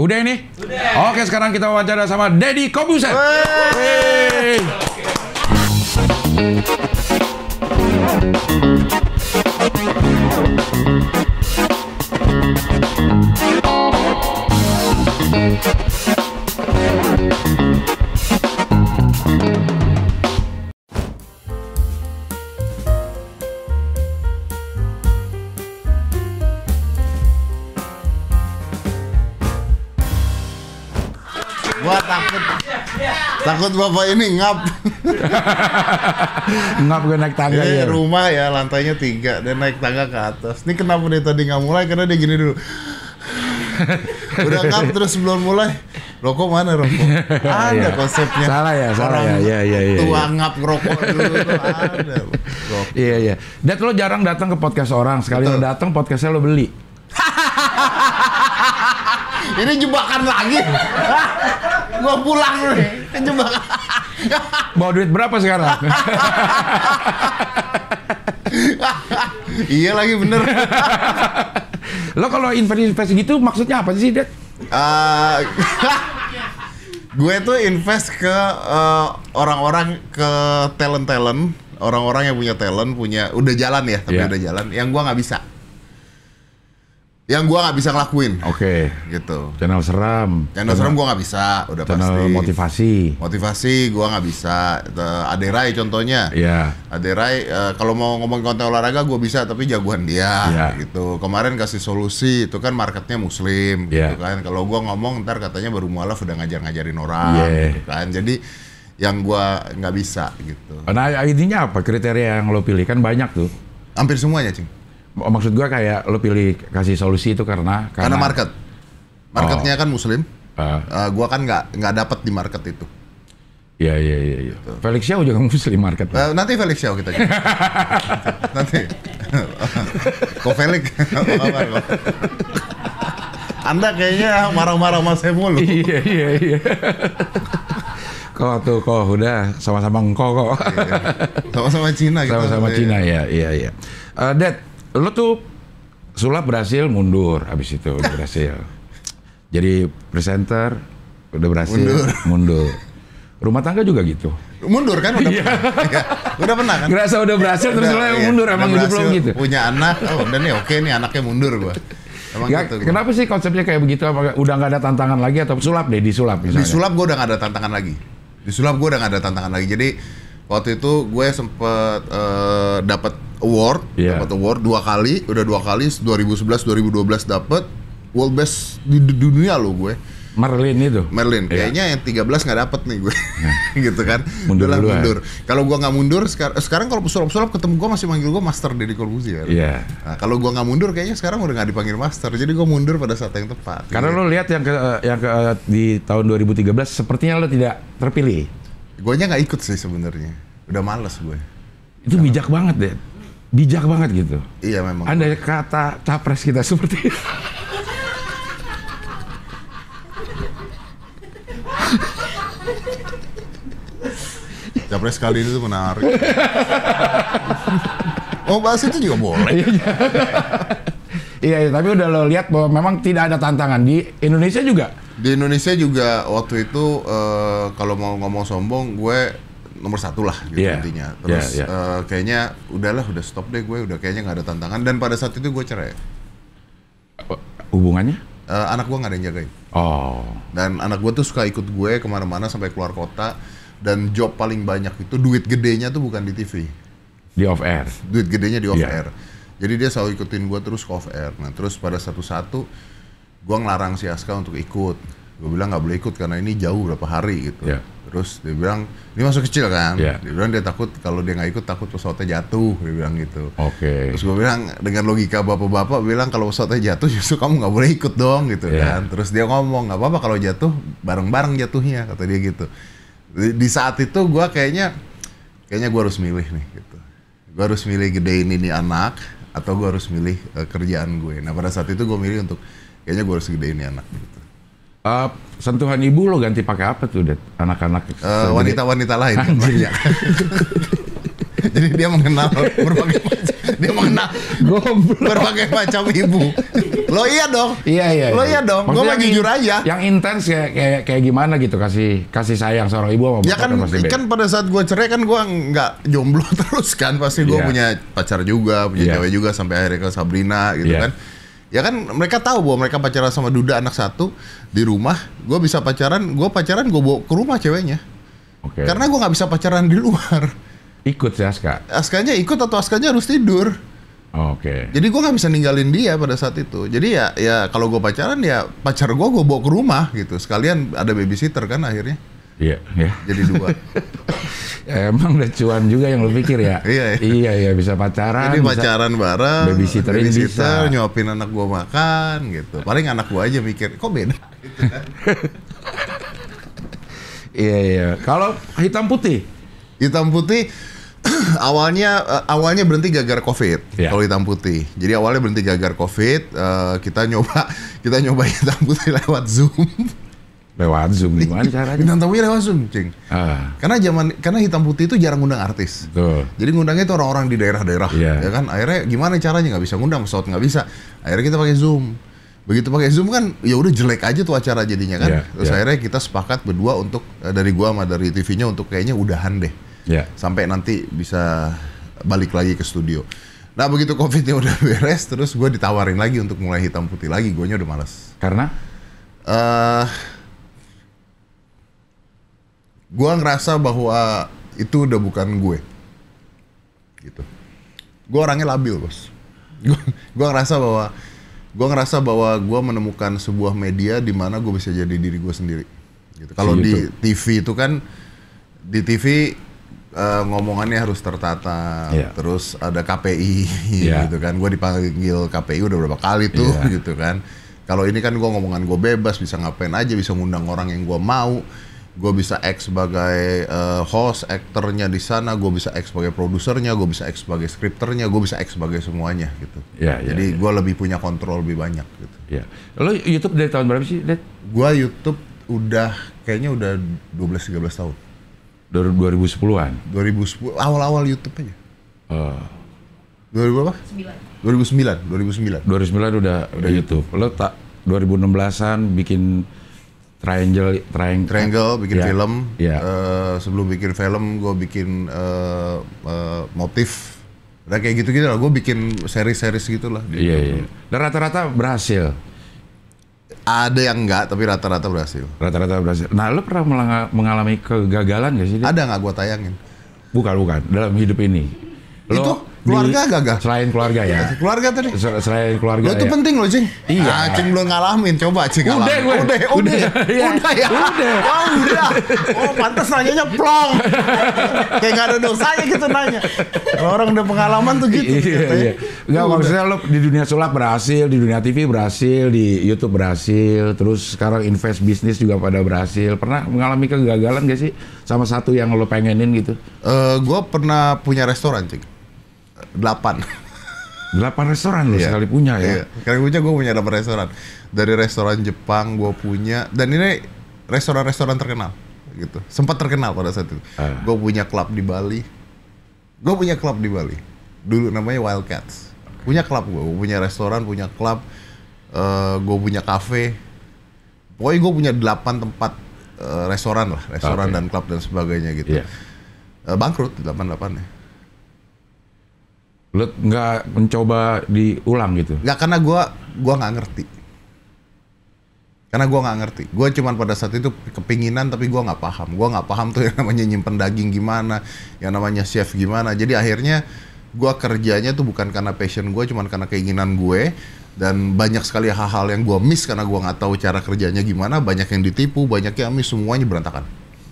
Udah ini? Udah. Oke, sekarang kita wawancara sama Deddy Kobuser. bapak ini ngap. ngap gue naik tangga ya, ya. rumah ya lantainya tiga dan naik tangga ke atas. Ini kenapa dia tadi nggak mulai? Karena dia gini dulu. Udah ngap terus belum mulai. Rokok mana rokok? Ada iya. konsepnya. Salah ya, salah Orang ya. ya, ya Tua iya. ngap rokok dulu ada. Iya, iya. Dan lo jarang datang ke podcast orang. Sekali Betul. lo datang podcastnya lo beli. Ini jebakan lagi gua pulang nih. Kan cuma Bawa duit berapa sekarang? iya lagi bener. Lo kalau invest-invest gitu maksudnya apa sih, Det? Ah, uh, gue tuh invest ke orang eh, orang-orang ke talent-talent, orang-orang yang punya talent, punya udah jalan ya, tapi yeah. udah jalan. Yang gua nggak bisa yang gua nggak bisa ngelakuin. Oke. Okay. Gitu. Channel seram. Channel, channel seram gua nggak bisa, udah channel pasti. motivasi. Motivasi gua nggak bisa. Aderai contohnya. Iya. Yeah. Aderai uh, eh, kalau mau ngomong konten olahraga gua bisa tapi jagoan dia yeah. gitu. Kemarin kasih solusi itu kan marketnya muslim yeah. gitu kan. Kalau gua ngomong ntar katanya baru mualaf udah ngajar-ngajarin orang yeah. gitu kan. Jadi yang gua nggak bisa gitu. Nah, intinya apa kriteria yang lo pilih kan banyak tuh. Hampir semuanya, Cing maksud gue kayak lo pilih kasih solusi itu karena karena, karena market marketnya oh. kan muslim uh. Uh, gua kan nggak nggak dapat di market itu Iya iya iya. Ya. Felix Xiao juga muslim market. Uh, nanti Felix Xiao kita. nanti. Kok Felix? Anda kayaknya marah-marah sama saya mulu. Iya iya iya. Kok tuh kok udah sama-sama engkau kok. Iya, iya. Sama-sama Cina gitu. Sama-sama Cina ya iya iya. Uh, Dad, lo tuh sulap berhasil mundur habis itu berhasil. Jadi presenter udah berhasil mundur. mundur. Rumah tangga juga gitu. Mundur kan udah. Iya. pernah. ya, udah pernah kan? Gerasa udah berhasil terus udah, iya, mundur emang udah belum gitu. Punya anak, oh udah nih oke nih anaknya mundur gua. Emang ya, gitu, kenapa sih konsepnya kayak begitu? Apa udah nggak ada tantangan lagi atau sulap deh di sulap misalnya? Di sulap gue udah nggak ada tantangan lagi. Di sulap gue udah nggak ada tantangan lagi. Jadi waktu itu gue sempet uh, eh, dapat award, yeah. dapat award dua kali, udah dua kali 2011 2012 dapat world best di dunia lo gue. Merlin itu. Merlin. Iya. Kayaknya yang 13 nggak dapet nih gue. Yeah. gitu kan. Mundur mundur. Ya. Kalau gue nggak mundur sekarang, sekarang kalau pesulap-pesulap ketemu gue masih manggil gue Master dari Corbuzier. Iya. Nah, kalau gue nggak mundur kayaknya sekarang udah nggak dipanggil Master. Jadi gue mundur pada saat yang tepat. Karena gitu. Iya. lo lihat yang ke, yang ke, di tahun 2013 sepertinya lo tidak terpilih. Gue nya nggak ikut sih sebenarnya. Udah males gue. Itu bijak banget deh bijak banget gitu. Iya memang. Anda kata capres kita seperti itu. capres kali itu menarik. oh bahas itu juga boleh. Iya iya. iya, iya, tapi udah lo lihat bahwa memang tidak ada tantangan di Indonesia juga. Di Indonesia juga waktu itu uh, kalau mau ngomong sombong, gue nomor satu lah gitu yeah. intinya. Iya, terus yeah, iya. yeah. Uh, kayaknya udahlah udah stop deh gue udah kayaknya nggak ada tantangan dan pada saat itu gue cerai. Uh, hubungannya? Uh, anak gue nggak ada yang jagain. Oh. Dan anak gue tuh suka ikut gue kemana-mana sampai keluar kota dan job paling banyak itu duit gedenya tuh bukan di TV. Di off air. Duit gedenya di off yeah. air. Jadi dia selalu ikutin gue terus ke off air. Nah terus pada satu-satu gue ngelarang si Aska untuk ikut. Gue bilang nggak boleh ikut karena ini jauh berapa hari gitu. Yeah terus dia bilang ini masuk kecil kan yeah. dia bilang dia takut kalau dia nggak ikut takut pesawatnya jatuh dia bilang gitu oke okay. terus gue bilang dengan logika bapak-bapak bilang kalau pesawatnya jatuh justru kamu nggak boleh ikut dong gitu yeah. kan terus dia ngomong nggak apa-apa kalau jatuh bareng-bareng jatuhnya kata dia gitu di, di saat itu gue kayaknya kayaknya gue harus milih nih gitu gue harus milih gedein ini anak atau gue harus milih uh, kerjaan gue nah pada saat itu gue milih untuk kayaknya gue harus gedein ini anak gitu Uh, sentuhan ibu lo ganti pakai apa tuh, Dad? Anak-anak uh, wanita-wanita lain. Ya, Anjir. Kan iya. Jadi dia mengenal berbagai macam, dia mengenal Goblo. berbagai macam ibu. Lo iya dong. Iya iya. Lo iya, iya dong. Gue mau jujur aja. Yang intens kayak, kayak kayak gimana gitu kasih kasih sayang seorang ibu sama Ya kan kan, kan pada saat gue cerai kan gue nggak jomblo terus kan pasti gue yeah. punya pacar juga, punya yeah. cewek juga sampai akhirnya ke Sabrina gitu yeah. kan ya kan mereka tahu bahwa mereka pacaran sama Duda anak satu di rumah gue bisa pacaran gue pacaran gue bawa ke rumah ceweknya okay. karena gue nggak bisa pacaran di luar ikut sih Aska Askanya ikut atau Askanya harus tidur Oke. Okay. Jadi gue nggak bisa ninggalin dia pada saat itu. Jadi ya ya kalau gue pacaran ya pacar gue gue bawa ke rumah gitu. Sekalian ada babysitter kan akhirnya. Iya, ya. Jadi dua. ya, emang udah cuan juga yang lu pikir ya. iya, iya. Iya, iya bisa pacaran. Jadi pacaran bisa bareng, babysitter, babysitter bisa. nyuapin anak gua makan gitu. Paling anak gua aja mikir, kok beda iya, iya. Kalau hitam putih? Hitam putih awalnya eh, awalnya berhenti gara covid yeah. kalau hitam putih jadi awalnya berhenti gara covid uh, kita nyoba kita nyoba hitam putih lewat zoom Lewat Zoom gimana iya. caranya? Bintang tamunya lewat Zoom, Cing. Ah. Karena zaman karena hitam putih itu jarang ngundang artis. Betul. Jadi ngundangnya itu orang-orang di daerah-daerah. Yeah. Ya kan akhirnya gimana caranya nggak bisa ngundang pesawat nggak bisa. Akhirnya kita pakai Zoom. Begitu pakai Zoom kan ya udah jelek aja tuh acara jadinya kan. Yeah. Terus yeah. akhirnya kita sepakat berdua untuk eh, dari gua sama dari TV-nya untuk kayaknya udahan deh. Yeah. Sampai nanti bisa balik lagi ke studio. Nah begitu covidnya udah beres, terus gue ditawarin lagi untuk mulai hitam putih lagi, gue udah males. Karena? Uh, gue ngerasa bahwa itu udah bukan gue gitu gue orangnya labil bos gue ngerasa bahwa gue ngerasa bahwa gue menemukan sebuah media di mana gue bisa jadi diri gue sendiri gitu kalau di TV gitu. itu kan di TV uh, eh, ngomongannya harus tertata yeah. terus ada KPI yeah. gitu kan gue dipanggil KPI udah berapa kali tuh yeah. gitu kan kalau ini kan gue ngomongan gue bebas bisa ngapain aja bisa ngundang orang yang gue mau gue bisa X sebagai uh, host, aktornya di sana, gue bisa X sebagai produsernya, gue bisa X sebagai skripternya, gue bisa X sebagai semuanya gitu. Ya, ya Jadi ya. gue lebih punya kontrol lebih banyak gitu. Ya. Lo YouTube dari tahun berapa sih, Dad? Gue YouTube udah kayaknya udah 12 13 tahun. 2010-an. 2010 awal-awal YouTube aja. Uh. 2000 apa? 9. 2009, 2009. 2009 udah udah YouTube. YouTube. Lo tak 2016-an bikin triangle triangle triangle bikin yeah. film yeah. Ya. Uh, sebelum bikin film gue bikin uh, uh, motif Nah kayak gitu-gitu lah, gue bikin seri-seri gitulah. Iya, yeah, iya. Yeah. Dan rata-rata berhasil. Ada yang enggak, tapi rata-rata berhasil. Rata-rata berhasil. Nah, lo pernah mengalami kegagalan gak sih? Ada nggak gue tayangin? Bukan, bukan. Dalam hidup ini. Lo, Itu? Keluarga di, gak Selain keluarga ya. Keluarga tadi. Selain keluarga. Lo itu ya. penting loh, Cing. Iya. Ah, Cing belum ngalamin. Coba Cing udah, udah udah Udah, udah, udah, ya. udah ya. Udah. Oh, udah. Oh, pantas nanyanya plong. Kayak gak ada dosanya gitu nanya. Kalau orang udah pengalaman tuh gitu. Iya, gitu, ya. iya. maksudnya lo di dunia sulap berhasil, di dunia TV berhasil, di YouTube berhasil, terus sekarang invest bisnis juga pada berhasil. Pernah mengalami kegagalan gak sih sama satu yang lo pengenin gitu? Eh, uh, gue pernah punya restoran, Cing delapan delapan restoran lo iya. sekali punya ya iya. sekali punya gue punya delapan restoran dari restoran Jepang gue punya dan ini restoran-restoran terkenal gitu sempat terkenal pada saat itu uh. Ah. gue punya klub di Bali gue punya klub di Bali dulu namanya Wildcats punya klub gue punya restoran punya klub uh, eh, gue punya kafe pokoknya gue punya delapan tempat uh, restoran lah restoran okay. dan klub dan sebagainya gitu yeah. Iya. uh, bangkrut delapan delapan ya Lu nggak mencoba diulang gitu? Nggak karena gue gua nggak ngerti. Karena gue nggak ngerti. Gue cuman pada saat itu kepinginan tapi gue nggak paham. Gue nggak paham tuh yang namanya nyimpen daging gimana, yang namanya chef gimana. Jadi akhirnya gue kerjanya tuh bukan karena passion gue, cuman karena keinginan gue. Dan banyak sekali hal-hal yang gue miss karena gue nggak tahu cara kerjanya gimana. Banyak yang ditipu, banyak yang miss semuanya berantakan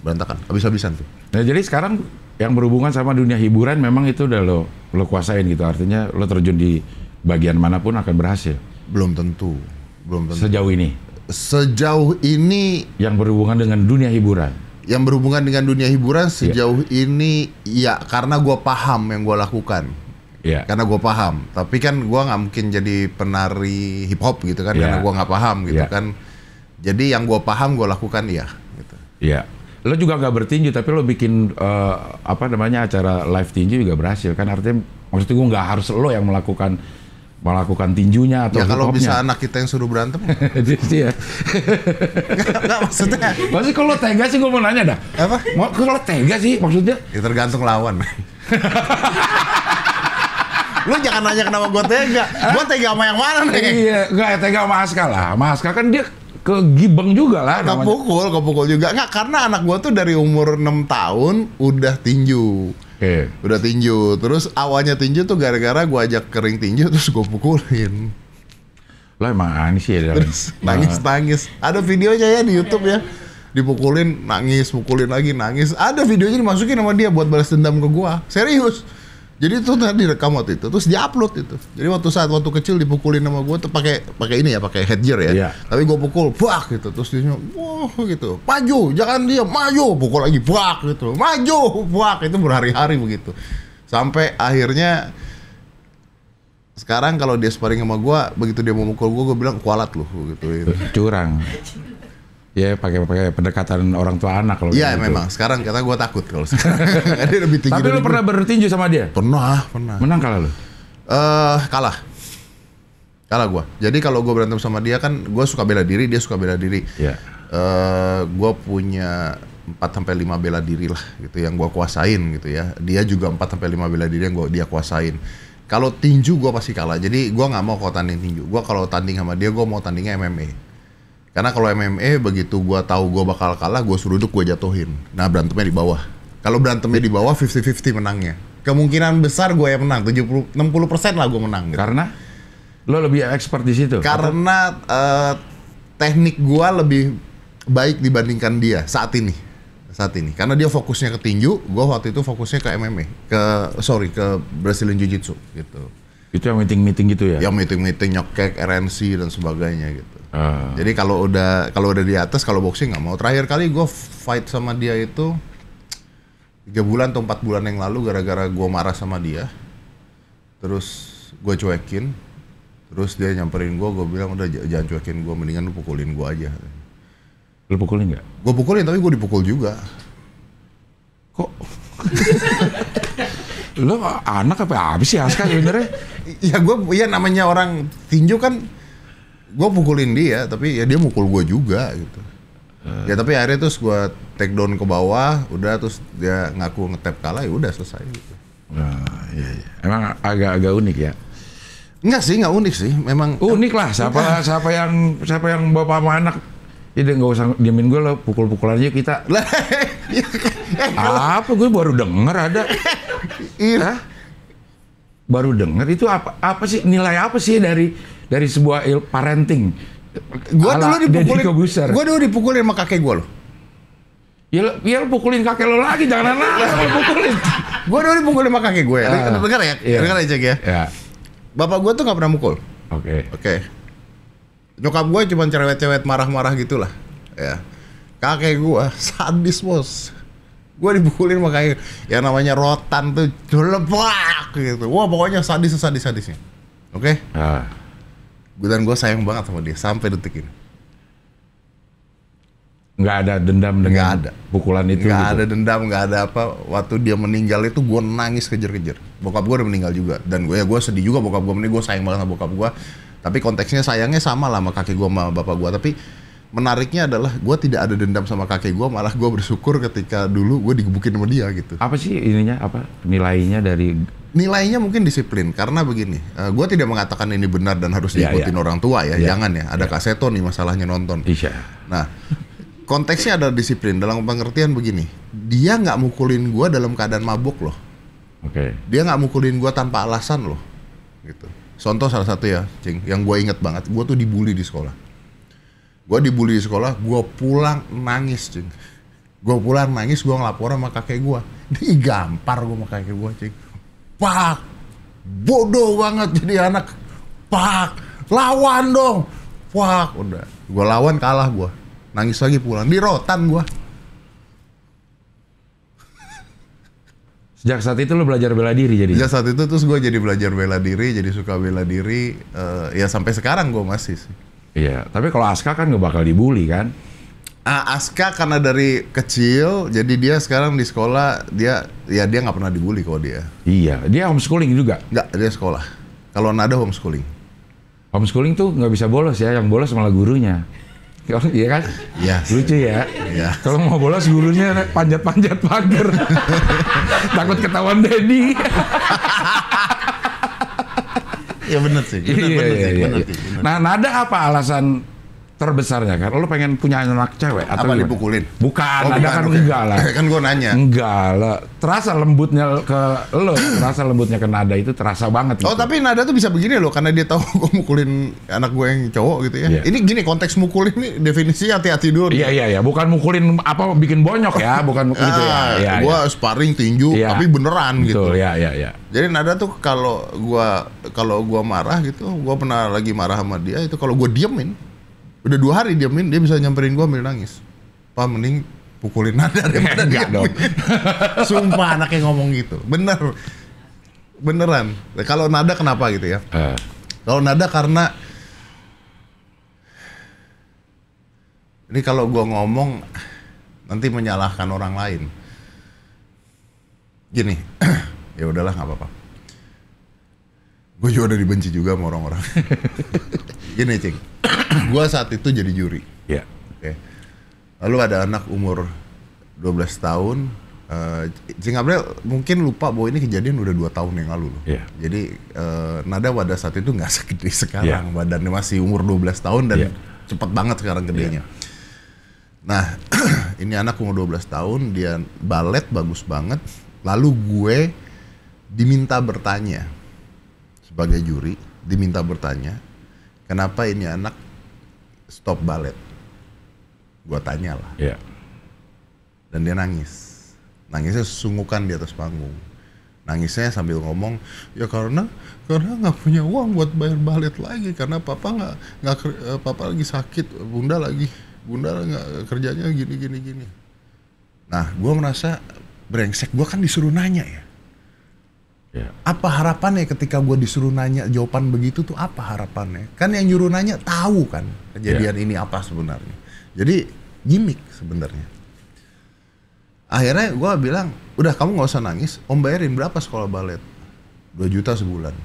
berantakan habis-habisan tuh. Nah, jadi sekarang yang berhubungan sama dunia hiburan memang itu udah lo lo kuasain gitu. Artinya lo terjun di bagian manapun akan berhasil. Belum tentu. Belum tentu. Sejauh ini. Sejauh ini yang berhubungan dengan dunia hiburan. Yang berhubungan dengan dunia hiburan iya. sejauh yeah. ini ya karena gue paham yang gue lakukan. Yeah. Karena gue paham, tapi kan gue nggak mungkin jadi penari hip hop gitu kan, yeah. karena iya. gue nggak paham gitu yeah. kan. Jadi yang gue paham gue lakukan ya. Gitu. Iya lo juga nggak bertinju tapi lo bikin uh, apa namanya acara live tinju juga berhasil kan artinya maksud gue nggak harus lo yang melakukan melakukan tinjunya atau ya kalau bisa anak kita yang suruh berantem iya nggak, nggak maksudnya maksudnya kalau tega sih gue mau nanya dah apa mau kalau tega sih maksudnya ya tergantung lawan lu jangan nanya kenapa gue tega gue tega sama yang mana nih iya nggak tega sama askala lah sama kan dia ke Gibeng juga lah pukul, namanya. pukul juga nggak karena anak gua tuh dari umur 6 tahun udah tinju okay. udah tinju terus awalnya tinju tuh gara-gara gua ajak kering tinju terus gua pukulin lah emang aneh sih ya terus nah. nangis nangis ada videonya ya di YouTube ya dipukulin nangis pukulin lagi nangis ada videonya dimasukin sama dia buat balas dendam ke gua serius jadi itu tadi rekam waktu itu, terus diupload itu. Jadi waktu saat waktu kecil dipukulin sama gue tuh pakai pakai ini ya, pakai headgear ya. Yeah. Tapi gue pukul, buak gitu. Terus dia wah gitu, maju, jangan dia maju, pukul lagi, buak gitu, maju, buak itu berhari-hari begitu. Sampai akhirnya sekarang kalau dia sparring sama gue, begitu dia mau mukul gue, gue bilang kualat loh gitu. Curang. Ya pakai pakai pendekatan orang tua anak kalau Iya gitu. memang. Sekarang kata gue takut kalau sekarang. Kan dia lebih tinggi. Tapi lu pernah bertinju sama dia? Pernah, pernah. Menang kalah lu? Eh uh, kalah. Kalah gue. Jadi kalau gue berantem sama dia kan gue suka bela diri, dia suka bela diri. Iya. Yeah. Uh, gue punya empat sampai lima bela diri lah gitu yang gue kuasain gitu ya. Dia juga empat sampai lima bela diri yang gue dia kuasain. Kalau tinju gue pasti kalah. Jadi gue nggak mau kalau tanding tinju. Gue kalau tanding sama dia gue mau tandingnya MMA. Karena kalau MMA begitu gue tahu gue bakal kalah, gue suruh duduk, gue jatuhin. Nah berantemnya di bawah. Kalau berantemnya di bawah, 50-50 menangnya. Kemungkinan besar gue yang menang, 70, 60% lah gue menang. Gitu. Karena? Lo lebih expert di situ? Karena uh, teknik gue lebih baik dibandingkan dia saat ini. Saat ini. Karena dia fokusnya ke tinju, gue waktu itu fokusnya ke MMA. Ke, sorry, ke Brazilian Jiu-Jitsu gitu. Itu yang meeting-meeting gitu ya? Yang meeting-meeting, nyokek, RNC, dan sebagainya gitu. Uh. Jadi kalau udah kalau udah di atas kalau boxing nggak mau. Terakhir kali gue fight sama dia itu tiga bulan atau empat bulan yang lalu gara-gara gue marah sama dia. Terus gue cuekin. Terus dia nyamperin gue, gue bilang udah jangan cuekin gue, mendingan lu pukulin gue aja. Lu pukulin nggak? Gue pukulin tapi gue dipukul juga. Kok? lo anak apa habis ya Aska sebenarnya? ya gue, ya namanya orang tinju kan gue pukulin dia tapi ya dia mukul gue juga gitu hmm. ya tapi akhirnya terus gue take down ke bawah udah terus dia ngaku ngetep kalah ya udah selesai gitu nah, iya, iya. emang agak-agak unik ya Enggak sih, enggak unik sih. Memang unik lah. Siapa enggak. siapa yang siapa yang bapak sama anak jadi ya, nggak usah diamin gue lo pukul-pukul aja kita. Iya. Eh, apa gue baru denger ada. Iya. Baru denger itu apa apa sih nilai apa sih dari dari sebuah parenting. Gua dulu dipukulin. Gua dulu dipukulin sama kakek gua loh. Ya lo, ya lo pukulin kakek lo lagi, jangan anak lo pukulin. gue dulu dipukulin sama kakek gue. Uh, dengar ya, yeah. dengar aja ya. Iya. ya, ya? Iya. Bapak gue tuh gak pernah mukul. Oke. Oke. Okay. Nyokap gue cuma cerewet-cerewet marah-marah gitulah. Ya. Kakek gue sadis bos. Gue dipukulin sama kakek. Yang namanya rotan tuh jelepak gitu. Wah pokoknya sadis sadis sadisnya. Oke. Okay? Uh dan gue sayang banget sama dia sampai detik ini nggak ada dendam dengan nggak ada. pukulan itu nggak gitu. ada dendam nggak ada apa waktu dia meninggal itu gue nangis kejer-kejer bokap gue udah meninggal juga dan gue ya gue sedih juga bokap gue meninggal gue sayang banget sama bokap gue tapi konteksnya sayangnya sama lah sama kakek gue sama bapak gue tapi menariknya adalah gue tidak ada dendam sama kakek gue malah gue bersyukur ketika dulu gue digebukin sama dia gitu apa sih ininya apa nilainya dari nilainya mungkin disiplin karena begini uh, eh, gue tidak mengatakan ini benar dan harus yeah, diikutin yeah. orang tua ya yeah. jangan ya ada yeah. kaseto nih masalahnya nonton yeah. nah konteksnya adalah disiplin dalam pengertian begini dia nggak mukulin gue dalam keadaan mabuk loh okay. dia nggak mukulin gue tanpa alasan loh gitu contoh salah satu ya cing yang gue inget banget gue tuh dibully di sekolah gue dibully di sekolah gue pulang nangis cing gue pulang nangis gue ngelapor sama kakek gue digampar gue sama kakek gue cing pak bodoh banget jadi anak pak lawan dong pak udah gue lawan kalah gue nangis lagi pulang di rotan gue Sejak saat itu lo belajar bela diri jadi? Sejak saat itu terus gue jadi belajar bela diri, jadi suka bela diri. Uh, ya sampai sekarang gue masih sih. Iya, tapi kalau Aska kan gak bakal dibully kan? uh, Aska karena dari kecil jadi dia sekarang di sekolah dia ya dia nggak pernah dibully kok dia iya dia homeschooling juga nggak dia sekolah kalau Nada homeschooling homeschooling tuh nggak bisa bolos ya yang bolos malah gurunya oh, Iya kan? Yes. Iya. Lucu ya. Yes. Iya. Kalau mau bolos gurunya panjat-panjat pagar. Takut ketahuan Dedi. ya benar sih. benar, iya, bener iya, iya, iya. Nah, Nada apa alasan terbesarnya kan lo pengen punya anak cewek atau apa dipukulin bukan oh, ada kan okay. enggak lah kan gue nanya enggak lah terasa lembutnya ke lo terasa lembutnya ke nada itu terasa banget oh gitu. tapi nada tuh bisa begini loh karena dia tahu gue mukulin anak gue yang cowok gitu ya yeah. ini gini konteks mukulin ini definisi hati-hati dulu iya iya iya bukan mukulin apa bikin bonyok ya bukan gitu ya, ah, ya gue ya. sparring tinju ya. tapi beneran Betul, gitu Iya iya iya. jadi nada tuh kalau gue kalau gue marah gitu gue pernah lagi marah sama dia itu kalau gue diemin udah dua hari diamin dia bisa nyamperin gue ambil nangis pak mending pukulin nada daripada dia dong sumpah anaknya ngomong gitu bener beneran kalau nada kenapa gitu ya eh. kalau nada karena ini kalau gue ngomong nanti menyalahkan orang lain gini ya udahlah nggak apa-apa Gue juga udah dibenci juga sama orang-orang. Gini, Cing. Gue saat itu jadi juri. Yeah. Okay. Lalu ada anak umur 12 tahun. Uh, Cing Abril mungkin lupa bahwa ini kejadian udah dua tahun yang lalu loh. Yeah. Jadi uh, Nada pada saat itu nggak segede sekarang. Yeah. Badannya masih umur 12 tahun dan yeah. cepet banget sekarang iya. gedenya. Yeah. Nah, ini anak umur 12 tahun, dia balet bagus banget. Lalu gue diminta bertanya sebagai juri diminta bertanya kenapa ini anak stop balet Gua tanya lah yeah. dan dia nangis nangisnya sungguhkan di atas panggung nangisnya sambil ngomong ya karena karena nggak punya uang buat bayar balet lagi karena papa nggak nggak eh, papa lagi sakit bunda lagi bunda nggak kerjanya gini gini gini nah gue merasa brengsek gue kan disuruh nanya ya Yeah. Apa harapannya ketika gue disuruh nanya jawaban begitu tuh apa harapannya? Kan yang nyuruh nanya tahu kan kejadian yeah. ini apa sebenarnya. Jadi gimmick sebenarnya. Akhirnya gue bilang, udah kamu gak usah nangis, om bayarin berapa sekolah balet? 2 juta sebulan.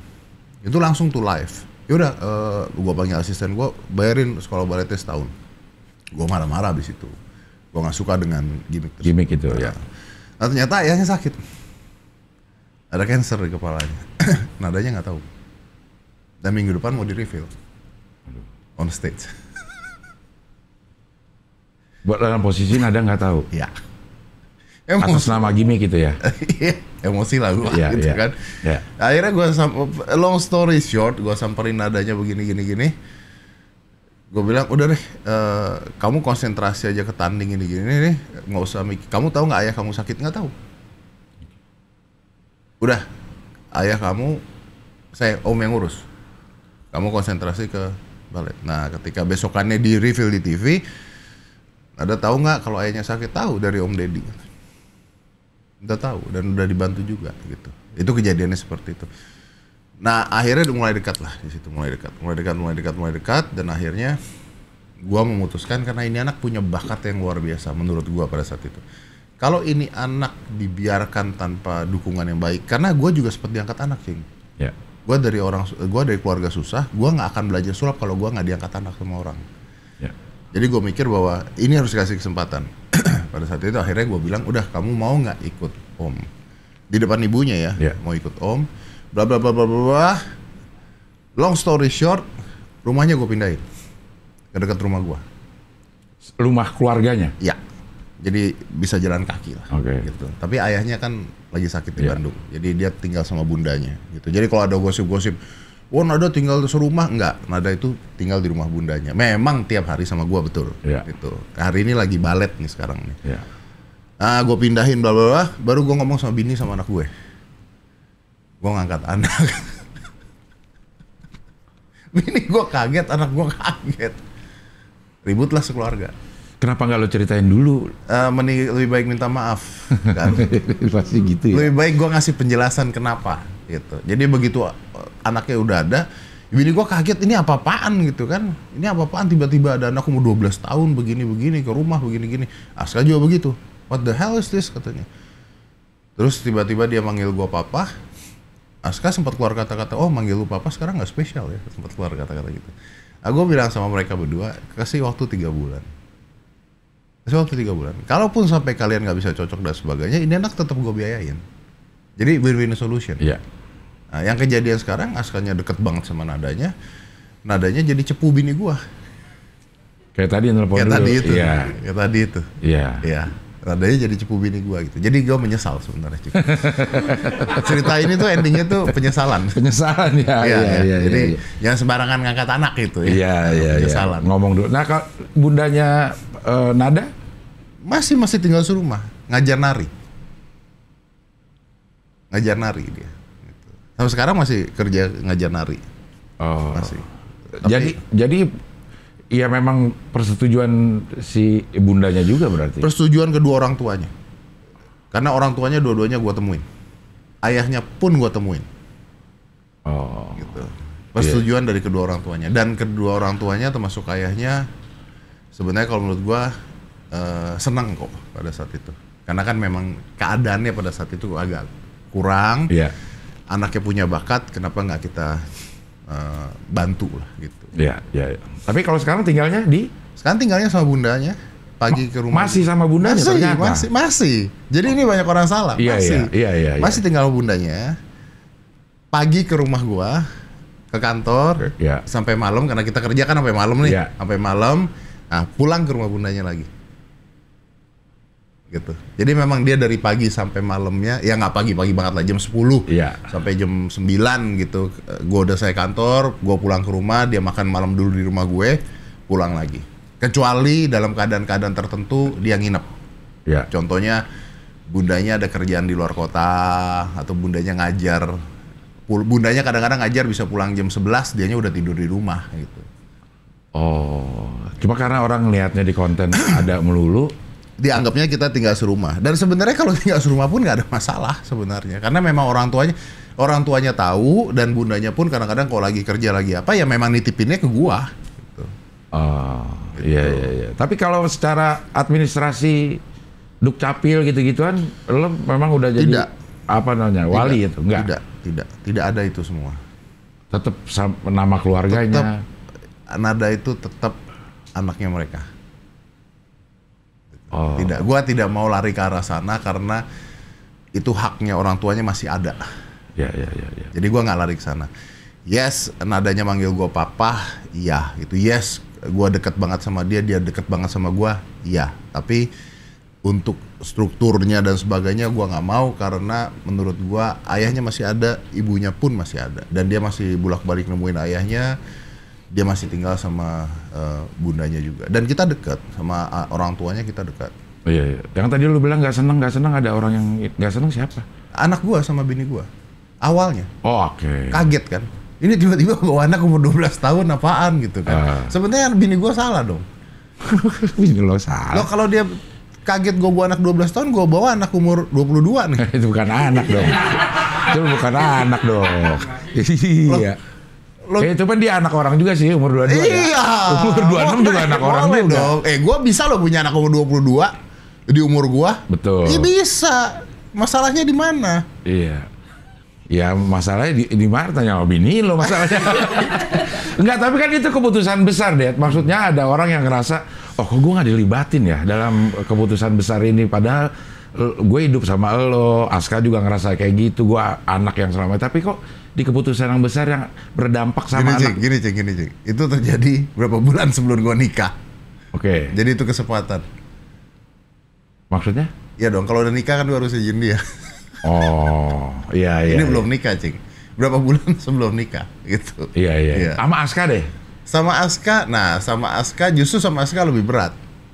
Itu langsung tuh live. Yaudah, uh, eh, gue panggil asisten gue, bayarin sekolah baletnya setahun. Gue marah-marah abis itu. Gue gak suka dengan gimmick Gimmick itu, ya. Nah ternyata ayahnya sakit ada cancer di kepalanya nadanya nggak tahu dan minggu depan mau di reveal on stage buat dalam posisi nada nggak tahu ya Emosi. atas nama gimmick gitu ya iya, emosi lah gue ya, gitu ya. kan ya. akhirnya gue long story short gue samperin nadanya begini gini gini gue bilang udah deh uh, kamu konsentrasi aja ke tanding ini gini nih nggak usah mikir kamu tahu nggak ayah kamu sakit nggak tahu udah ayah kamu saya om yang ngurus kamu konsentrasi ke balet nah ketika besokannya di reveal di TV ada tahu nggak kalau ayahnya sakit tahu dari om deddy udah tahu dan udah dibantu juga gitu itu kejadiannya seperti itu nah akhirnya mulai dekat lah di situ mulai dekat mulai dekat mulai dekat mulai dekat dan akhirnya gua memutuskan karena ini anak punya bakat yang luar biasa menurut gua pada saat itu kalau ini anak dibiarkan tanpa dukungan yang baik karena gue juga seperti angkat anak cing ya. gue dari orang gue dari keluarga susah gue nggak akan belajar sulap kalau gue nggak diangkat anak sama orang ya. jadi gue mikir bahwa ini harus kasih kesempatan pada saat itu akhirnya gue bilang udah kamu mau nggak ikut om di depan ibunya ya ya. mau ikut om bla bla bla bla bla long story short rumahnya gue pindahin ke dekat rumah gue rumah keluarganya ya jadi bisa jalan kaki lah okay. gitu tapi ayahnya kan lagi sakit di yeah. Bandung jadi dia tinggal sama bundanya gitu jadi kalau ada gosip-gosip Oh Nada tinggal serumah enggak? Nada itu tinggal di rumah bundanya. Memang tiap hari sama gua betul. Yeah. Itu hari ini lagi balet nih sekarang nih. Yeah. Ah, gue pindahin bla bla Baru gue ngomong sama bini sama anak gue. Gue ngangkat anak. bini gue kaget, anak gue kaget. Ributlah sekeluarga. Kenapa nggak lo ceritain dulu? Uh, eh, mending lebih baik minta maaf. Kan? Pasti gitu ya. Lebih baik gue ngasih penjelasan kenapa gitu. Jadi begitu eh, anaknya udah ada, ini gue kaget ini apa-apaan gitu kan. Ini apa-apaan tiba-tiba ada anak umur 12 tahun begini-begini ke rumah begini-gini. Aska juga begitu. What the hell is this katanya. Terus tiba-tiba dia manggil gue papa. Aska sempat keluar kata-kata, oh manggil lu papa sekarang nggak spesial ya. Sempat keluar kata-kata gitu. Nah, bilang sama mereka berdua, kasih waktu tiga bulan Sewaktu waktu tiga bulan. Kalaupun sampai kalian nggak bisa cocok dan sebagainya, ini anak tetap gue biayain. Jadi win-win solution. Iya. Nah, yang kejadian sekarang Askanya deket banget sama nadanya, nadanya jadi cepu bini gue. Kayak tadi yang telepon dulu. tadi itu. Iya. Kayak tadi itu. Iya. Iya. Nadanya jadi cepu bini gue gitu. Jadi gue menyesal sebenarnya. Cerita ini tuh endingnya tuh penyesalan. Penyesalan ya. Iya, ya, iya, iya, Jadi ya, ya. jangan sembarangan ngangkat anak gitu ya. Iya, iya, iya. penyesalan. Iya. Ngomong dulu. Nah, kalau bundanya uh, Nada masih masih tinggal rumah ngajar nari ngajar nari dia gitu. sampai sekarang masih kerja ngajar nari oh. masih Tapi, jadi jadi ya memang persetujuan si bundanya juga berarti persetujuan kedua orang tuanya karena orang tuanya dua-duanya gue temuin ayahnya pun gue temuin oh gitu persetujuan yeah. dari kedua orang tuanya dan kedua orang tuanya termasuk ayahnya sebenarnya kalau menurut gue uh, senang kok pada saat itu karena kan memang keadaannya pada saat itu agak kurang yeah. anaknya punya bakat kenapa nggak kita uh, bantu lah gitu ya yeah, yeah, yeah. tapi kalau sekarang tinggalnya di sekarang tinggalnya sama bundanya pagi ke rumah masih sama bundanya masih ternyata. masih masih jadi ini banyak orang salah yeah, masih yeah, yeah, yeah, yeah. masih tinggal bundanya pagi ke rumah gua ke kantor yeah. sampai malam karena kita kerja kan sampai malam nih yeah. sampai malam Nah, pulang ke rumah bundanya lagi. Gitu. Jadi memang dia dari pagi sampai malamnya, ya nggak pagi-pagi banget lah, jam 10 yeah. Iya. sampai jam 9 gitu. Gue udah saya kantor, gue pulang ke rumah, dia makan malam dulu di rumah gue, pulang lagi. Kecuali dalam keadaan-keadaan tertentu dia nginep. Yeah. Contohnya bundanya ada kerjaan di luar kota atau bundanya ngajar. Bundanya kadang-kadang ngajar bisa pulang jam 11, dianya udah tidur di rumah gitu. Oh, cuma karena orang lihatnya di konten ada melulu, dianggapnya kita tinggal serumah. Dan sebenarnya kalau tinggal serumah pun nggak ada masalah sebenarnya, karena memang orang tuanya orang tuanya tahu dan bundanya pun kadang-kadang kalau lagi kerja lagi apa ya memang nitipinnya ke gua. Gitu. Oh, gitu. iya iya iya. Tapi kalau secara administrasi dukcapil gitu-gituan, lo memang udah jadi tidak. apa namanya wali tidak, itu enggak? Tidak, tidak, tidak ada itu semua. Tetap nama keluarganya. Tetap nada itu tetap anaknya mereka. Oh. Tidak, gua tidak mau lari ke arah sana karena itu haknya orang tuanya masih ada. Ya, ya, ya, ya. Jadi gua nggak lari ke sana. Yes, nadanya manggil gua papa, iya Itu Yes, gua deket banget sama dia, dia deket banget sama gua, iya. Tapi untuk strukturnya dan sebagainya gua nggak mau karena menurut gua ayahnya masih ada, ibunya pun masih ada dan dia masih bolak-balik nemuin ayahnya dia masih tinggal sama uh, bundanya juga dan kita dekat sama orang tuanya kita dekat oh, iya, iya. yang tadi lu bilang nggak seneng nggak seneng ada orang yang nggak seneng siapa anak gua sama bini gua awalnya oh, oke okay. kaget kan ini tiba-tiba bawa anak umur 12 tahun apaan gitu kan uh. sebenarnya bini gua salah dong bini lo salah lo kalau dia kaget gue bawa anak 12 tahun, gue bawa anak umur 22 nih. itu bukan anak dong. itu bukan anak dong. iya lo... Eh, itu kan dia anak orang juga sih umur 22 ya. Iya. Ya. Umur 26 oh, juga anak orang juga. Dong. Eh gue bisa lo punya anak umur 22 di umur gue. Betul. Iya bisa. Masalahnya di mana? Iya. Ya masalahnya di, di mana tanya sama bini lo masalahnya. Enggak tapi kan itu keputusan besar deh. Maksudnya ada orang yang ngerasa oh kok gue gak dilibatin ya dalam keputusan besar ini padahal gue hidup sama lo, Aska juga ngerasa kayak gitu, gue anak yang selama tapi kok di keputusan yang besar yang berdampak sama gini, anak. gini cik, gini cik. Itu terjadi berapa bulan sebelum gua nikah. Oke. Okay. Jadi itu kesempatan. Maksudnya? ya dong. Kalau udah nikah kan gua harus izin dia. Oh, iya iya. Ini iya. belum nikah cik. Berapa bulan sebelum nikah gitu. Iya, iya iya. iya. Sama Aska deh. Sama Aska, nah sama Aska justru sama Aska lebih berat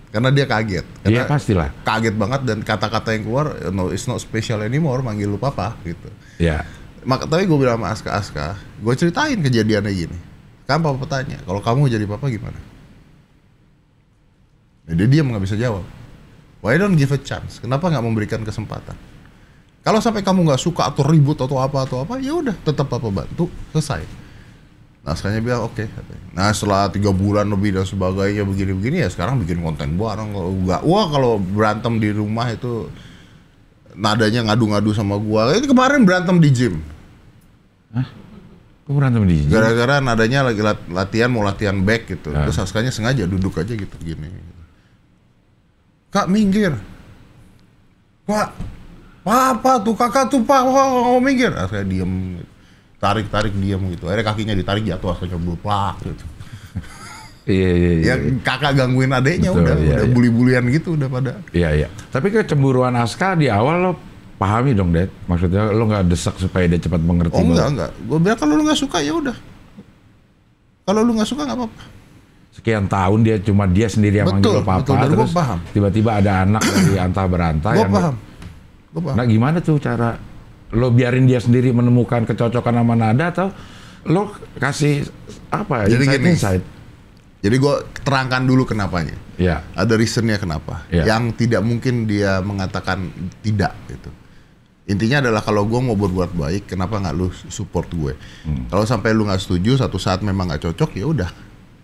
karena dia kaget. Iya pastilah. Kaget banget dan kata-kata yang keluar, no, it's not special anymore, manggil lu papa gitu. Iya. Maka, tapi gue bilang sama Aska Aska, gue ceritain kejadiannya gini. Kan papa tanya, kalau kamu jadi papa gimana? Nah, dia diam nggak bisa jawab. Why don't give a chance? Kenapa nggak memberikan kesempatan? Kalau sampai kamu nggak suka atau ribut atau apa atau apa, ya udah tetap apa bantu selesai. Nah, sekarang bilang oke. Okay. Nah, setelah tiga bulan lebih dan sebagainya begini-begini ya sekarang bikin konten buat orang Kalau nggak, wah kalau berantem di rumah itu nadanya ngadu-ngadu sama gua. Ini kemarin berantem di gym. Hah? Kok berantem di gym? Gara-gara nadanya lagi latihan mau latihan back gitu. Nah. Terus askanya sengaja duduk aja gitu gini. Kak minggir. Pak, apa tuh kakak tuh pak oh, oh, minggir. Saya diam, tarik-tarik diem gitu. Akhirnya kakinya ditarik jatuh akhirnya belum gitu. Iya iya iya. Ya iya. kakak gangguin adeknya Betul, udah, iya, udah iya. bully-bulian gitu udah pada. Iya iya. Tapi kecemburuan Aska di awal lo pahami dong, Dad. Maksudnya lo nggak desak supaya dia cepat mengerti. Oh enggak, enggak. Gue bilang kalau lo nggak suka ya udah. Kalau lo nggak suka nggak apa-apa. Sekian tahun dia cuma dia sendiri yang betul, manggil lo papa. Betul, Terus paham. Tiba-tiba ada anak dari antah berantah. Gue paham. Gue paham. Nah gimana tuh cara lo biarin dia sendiri menemukan kecocokan sama nada atau lo kasih apa Jadi insight, gini, insight jadi gue terangkan dulu kenapanya. Yeah. Ada reasonnya kenapa. Yeah. Yang tidak mungkin dia mengatakan tidak gitu. Intinya adalah kalau gue mau berbuat baik, kenapa nggak lu support gue? Hmm. Kalau sampai lu nggak setuju, satu saat memang nggak cocok, ya udah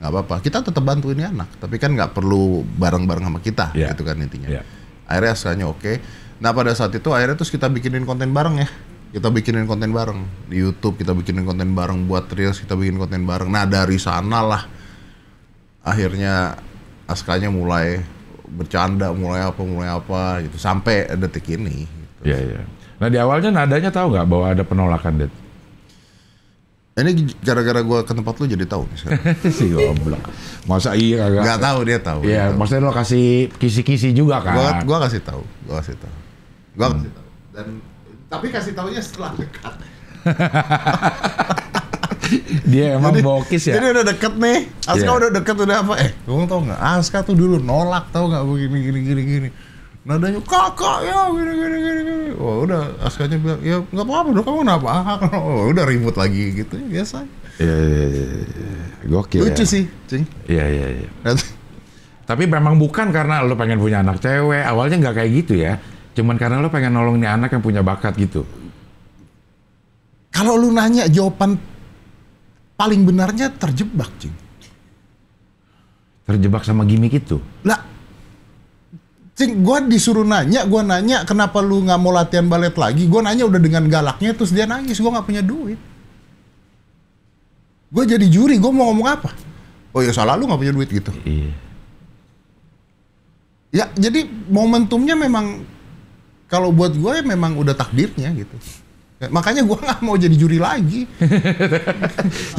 nggak apa-apa. Kita tetap bantu ini anak, tapi kan nggak perlu bareng-bareng sama kita, yeah. gitu kan intinya. Yeah. Akhirnya asalnya oke. Nah pada saat itu akhirnya terus kita bikinin konten bareng ya kita bikinin konten bareng di YouTube kita bikinin konten bareng buat reels kita bikin konten bareng nah dari sanalah akhirnya Askanya mulai bercanda mulai apa mulai apa gitu sampai detik ini gitu. Iya iya. Nah di awalnya nadanya tahu nggak bahwa ada penolakan det Ini gara-gara gue ke tempat lu jadi tahu nih sekarang. si Masa iya gak, Gak tahu dia tahu. Iya, maksudnya lo kasih kisi-kisi juga kan? Gua, gua kasih tahu, gue kasih tahu. gue hmm. kasih tahu. Dan tapi kasih tahunya setelah dekat. Dia emang jadi, bokis ya. Jadi udah deket nih. Aska yeah. udah deket udah apa? Eh, gue tau nggak? Aska tuh dulu nolak tau nggak begini gini gini gini. Nadanya kakak ya gini gini gini. gini. Wah udah Askanya bilang ya nggak apa-apa dong kamu kenapa? Wah, udah ribut lagi gitu ya, biasa. Iya iya, iya iya iya. Gokil. Lucu ya. sih, cing. Iya iya iya. Tapi memang bukan karena lo pengen punya anak cewek. Awalnya nggak kayak gitu ya. Cuman karena lo pengen nolong nih anak yang punya bakat gitu. Kalau lu nanya jawaban paling benarnya terjebak, Cing. Terjebak sama gimmick itu? Lah, Cing, gue disuruh nanya, gue nanya kenapa lu nggak mau latihan balet lagi? Gue nanya udah dengan galaknya, terus dia nangis, gue nggak punya duit. Gue jadi juri, gue mau ngomong apa? Oh ya salah lu nggak punya duit gitu. Iya. Ya jadi momentumnya memang kalau buat gue ya memang udah takdirnya gitu. Makanya gue nggak mau jadi juri lagi.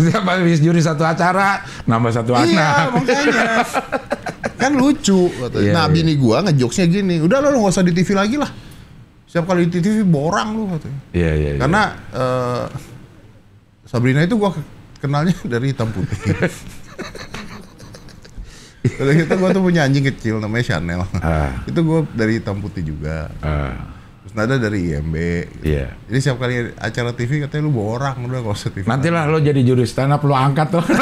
Setiap habis juri satu acara, nambah satu iya, anak. Iya, makanya. kan lucu. Yeah, nah, iya. bini yeah. gue ngejokesnya gini, udah lo nggak usah di TV lagi lah. Setiap kali di TV borang lo katanya. Iya, iya, Karena Uh, Sabrina itu gue kenalnya dari hitam putih. Kalau itu gue tuh punya anjing kecil namanya Chanel. Ah. itu gue dari hitam putih juga. Ah Nada dari IMB. Iya. Yeah. Jadi setiap kali acara TV katanya lu bawa orang udah kalau TV. lah lo jadi juri stand up lo angkat tuh.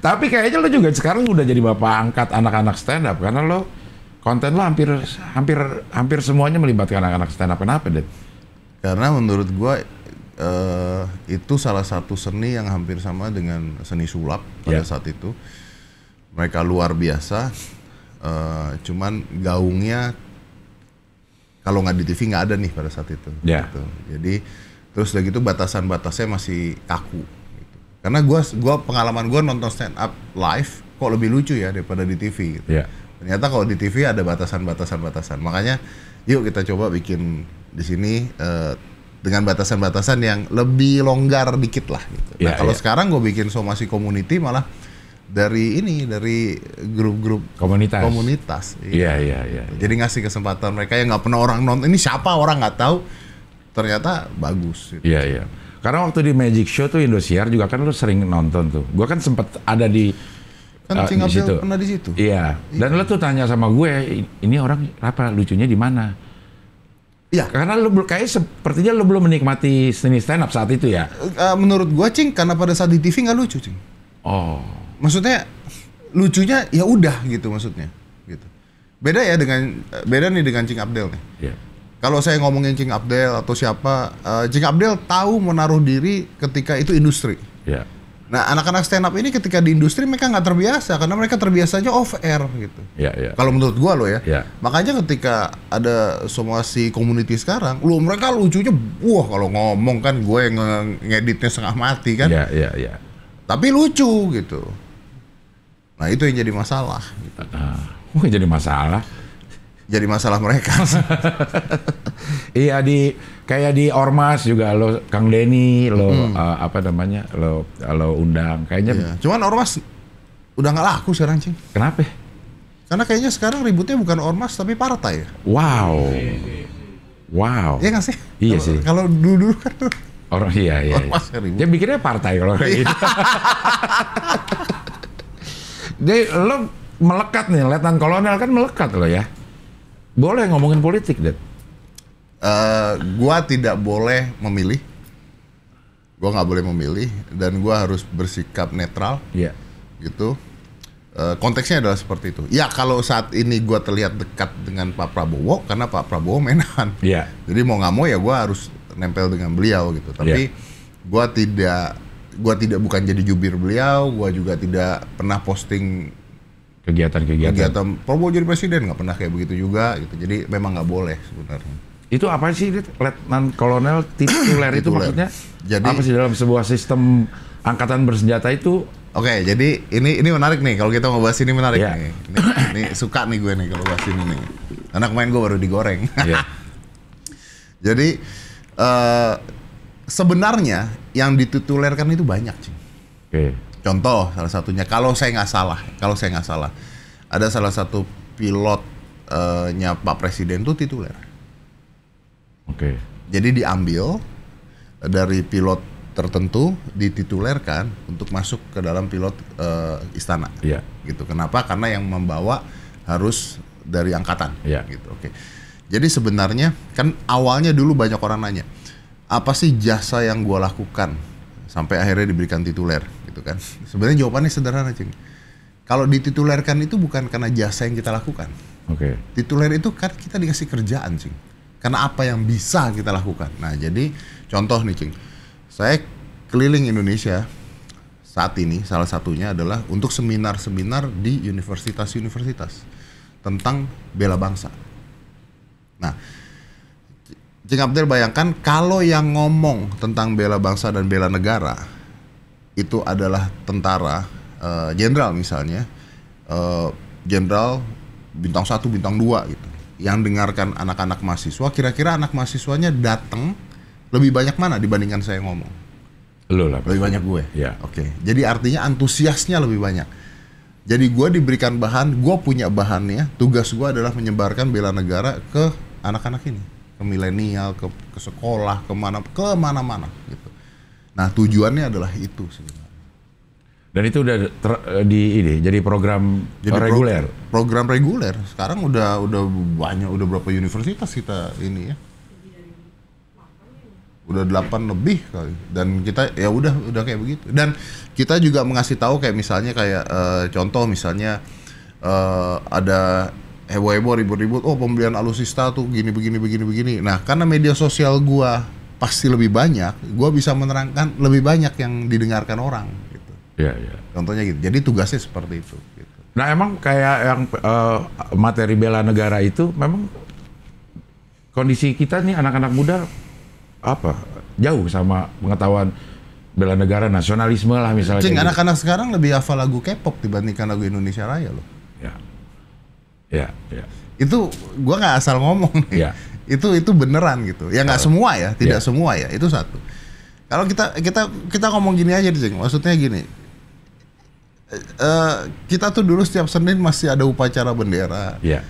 Tapi kayaknya lo juga sekarang udah jadi bapak angkat anak-anak stand up karena lo konten lo hampir hampir hampir semuanya melibatkan anak-anak stand up kenapa deh? Karena menurut gue uh, itu salah satu seni yang hampir sama dengan seni sulap pada yeah. saat itu. Mereka luar biasa, Eh, cuman gaungnya kalau nggak di TV nggak ada nih pada saat itu. Yeah. Gitu. Jadi terus udah gitu batasan-batasnya masih kaku. Gitu. Karena gua gua pengalaman gua nonton stand up live kok lebih lucu ya daripada di TV. Gitu. Yeah. Ternyata kalau di TV ada batasan-batasan-batasan. Makanya yuk kita coba bikin di sini uh, dengan batasan-batasan yang lebih longgar dikit lah. Gitu. Yeah, nah ya, kalau yeah. sekarang gue bikin somasi community malah dari ini dari grup-grup komunitas komunitas iya iya iya ya. jadi ngasih kesempatan mereka yang nggak pernah orang nonton ini siapa orang nggak tahu ternyata bagus gitu. iya iya karena waktu di Magic Show tuh Indosiar juga kan lu sering nonton tuh Gue kan sempat ada di kan uh, di situ. pernah di situ iya, iya. dan iya. lu tuh tanya sama gue ini orang apa lucunya di mana Iya. Karena lu kayak sepertinya lu belum menikmati seni stand up saat itu ya. Eh, eh, menurut gua cing karena pada saat di TV nggak lucu cing. Oh maksudnya lucunya ya udah gitu maksudnya gitu beda ya dengan beda nih dengan Cing Abdel nih yeah. kalau saya ngomongin Cing Abdel atau siapa uh, Cing Abdel tahu menaruh diri ketika itu industri yeah. Nah, anak-anak stand up ini ketika di industri mereka nggak terbiasa karena mereka terbiasanya off air gitu. yeah. Iya. Kalau menurut gua lo ya. yeah. Makanya ketika ada semua si community sekarang, lo mereka lucunya wah kalau ngomong kan gue yang ngeditnya setengah mati kan. Iya, iya, iya. Tapi lucu gitu. Nah itu yang jadi masalah. Gitu. Uh, jadi masalah. Jadi masalah mereka. iya di kayak di ormas juga lo Kang Denny lo hmm. uh, apa namanya lo lo undang kayaknya. Iya. Cuman ormas udah nggak laku sekarang cing. Kenapa? Karena kayaknya sekarang ributnya bukan ormas tapi partai. Ya. Wow. Wow. Iya nggak sih? Iya kalo, sih. Kalau dulu kan Orang iya iya. iya. Ormas iya. Dia mikirnya partai kalau kayak iya. gitu. Jadi lo melekat nih, letnan kolonel kan melekat lo ya. Boleh ngomongin politik, Dad? Uh, gua tidak boleh memilih. Gua nggak boleh memilih dan gua harus bersikap netral. Iya. Yeah. Gitu. Uh, konteksnya adalah seperti itu. Ya kalau saat ini gua terlihat dekat dengan Pak Prabowo karena Pak Prabowo menahan. Iya. Yeah. Jadi mau nggak mau ya gua harus nempel dengan beliau gitu. Tapi yeah. gua tidak gue tidak bukan jadi jubir beliau gue juga tidak pernah posting kegiatan-kegiatan kegiatan Prabowo jadi presiden nggak pernah kayak begitu juga gitu jadi memang nggak boleh sebenarnya itu apa sih letnan kolonel tituler itu maksudnya jadi apa sih dalam sebuah sistem angkatan bersenjata itu Oke, okay, jadi ini ini menarik nih kalau kita bahas ini menarik yeah. nih. Ini, ini suka nih gue nih kalau bahas ini nih. Anak main gue baru digoreng. yeah. jadi uh, sebenarnya yang ditutulerkan itu banyak sih. Okay. Contoh salah satunya kalau saya nggak salah, kalau saya nggak salah ada salah satu pilotnya uh, Pak Presiden itu tituler. Oke. Okay. Jadi diambil dari pilot tertentu dititulerkan untuk masuk ke dalam pilot uh, istana. Iya. Gitu. Kenapa? Karena yang membawa harus dari angkatan. Iya. Gitu. Oke. Jadi sebenarnya kan awalnya dulu banyak orang nanya apa sih jasa yang gue lakukan sampai akhirnya diberikan tituler gitu kan sebenarnya jawabannya sederhana cing kalau dititulerkan itu bukan karena jasa yang kita lakukan oke okay. tituler itu kan kita dikasih kerjaan cing karena apa yang bisa kita lakukan nah jadi contoh nih cing saya keliling Indonesia saat ini salah satunya adalah untuk seminar-seminar di universitas-universitas tentang bela bangsa nah Cing Abdel bayangkan kalau yang ngomong tentang bela bangsa dan bela negara itu adalah tentara eh, jenderal uh, misalnya eh, jenderal uh, bintang satu bintang dua gitu yang dengarkan anak-anak mahasiswa kira-kira anak mahasiswanya datang lebih banyak mana dibandingkan saya ngomong Lo lah lebih banyak gue ya oke okay. jadi artinya antusiasnya lebih banyak jadi gue diberikan bahan gue punya bahannya tugas gue adalah menyebarkan bela negara ke anak-anak ini ke milenial, ke, ke sekolah, kemana kemana-mana gitu. Nah tujuannya adalah itu sebenarnya. Dan itu udah ter, eh, di ini jadi program eh, jadi reguler. Pro, program reguler. Sekarang udah udah banyak udah berapa universitas kita ini ya. Udah delapan lebih kali. Dan kita ya udah udah kayak begitu. Dan kita juga mengasih tahu kayak misalnya kayak uh, contoh misalnya uh, ada heboh-heboh ribut-ribut oh pembelian alusista tuh gini begini begini begini nah karena media sosial gua pasti lebih banyak gua bisa menerangkan lebih banyak yang didengarkan orang gitu ya ya contohnya gitu jadi tugasnya seperti itu gitu. nah emang kayak yang uh, materi bela negara itu memang kondisi kita nih anak-anak muda apa jauh sama pengetahuan bela negara nasionalisme lah misalnya Cing, gitu. anak-anak gitu. sekarang lebih hafal lagu K-pop dibandingkan lagu Indonesia Raya loh ya Ya, ya. Itu gue nggak asal ngomong nih. Ya. Itu itu beneran gitu. Ya nggak semua ya, tidak ya. semua ya. Itu satu. Kalau kita kita kita ngomong gini aja Jeng. maksudnya gini. Uh, kita tuh dulu setiap Senin masih ada upacara bendera. Ya.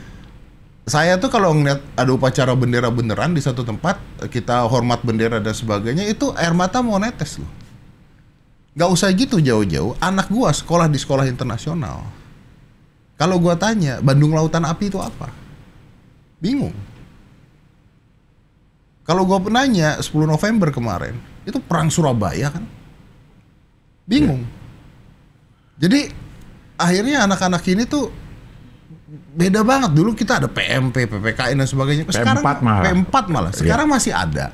Saya tuh kalau ngeliat ada upacara bendera beneran di satu tempat, kita hormat bendera dan sebagainya, itu air mata mau netes loh. Gak usah gitu jauh-jauh. Anak gua sekolah di sekolah internasional kalau gua tanya, Bandung Lautan Api itu apa? Bingung. Kalau gua penanya 10 November kemarin, itu perang Surabaya kan? Bingung. Ya. Jadi akhirnya anak-anak ini tuh beda banget dulu kita ada PMP, PPKN dan sebagainya. Sekarang P4 malah. P4 malah. Iya. Sekarang ya. masih ada.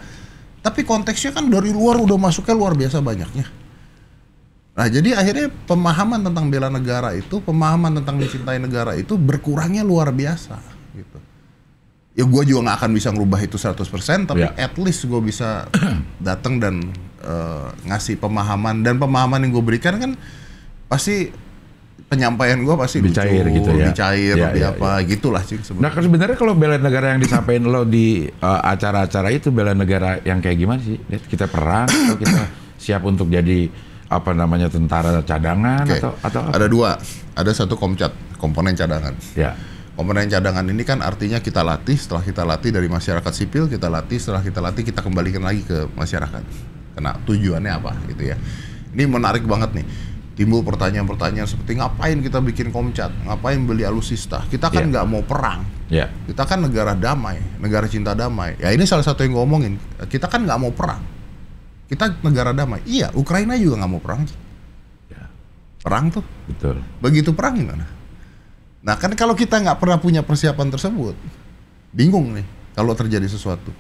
Tapi konteksnya kan dari luar udah masuknya luar biasa banyaknya. Nah, jadi akhirnya pemahaman tentang bela negara itu, pemahaman tentang mencintai negara itu berkurangnya luar biasa gitu. Ya gue juga nggak akan bisa ngerubah itu 100%, tapi ya. at least gue bisa datang dan uh, ngasih pemahaman dan pemahaman yang gue berikan kan pasti penyampaian gue pasti dicair cair gitu ya. Dicair ya, ya, apa ya. gitulah sih sebenarnya. Nah, sebenarnya kalau bela negara yang disampaikan lo di eh, acara-acara uh, itu bela negara yang kayak gimana sih? Kita perang atau kita siap untuk jadi apa namanya tentara cadangan okay. atau atau apa? ada dua ada satu komcat komponen cadangan ya komponen cadangan ini kan artinya kita latih setelah kita latih dari masyarakat sipil kita latih setelah kita latih kita kembalikan lagi ke masyarakat kena tujuannya apa gitu ya ini menarik banget nih timbul pertanyaan-pertanyaan seperti ngapain kita bikin komcat ngapain beli alusista kita kan ya. nggak yeah. mau perang yeah. kita kan negara damai negara cinta damai ya ini salah satu yang ngomongin kita kan nggak mau perang kita negara damai. Iya, Ukraina juga nggak mau perang. Ya. Perang tuh. Betul. Begitu perang gimana? Nah kan kalau kita nggak pernah punya persiapan tersebut, bingung nih kalau terjadi sesuatu.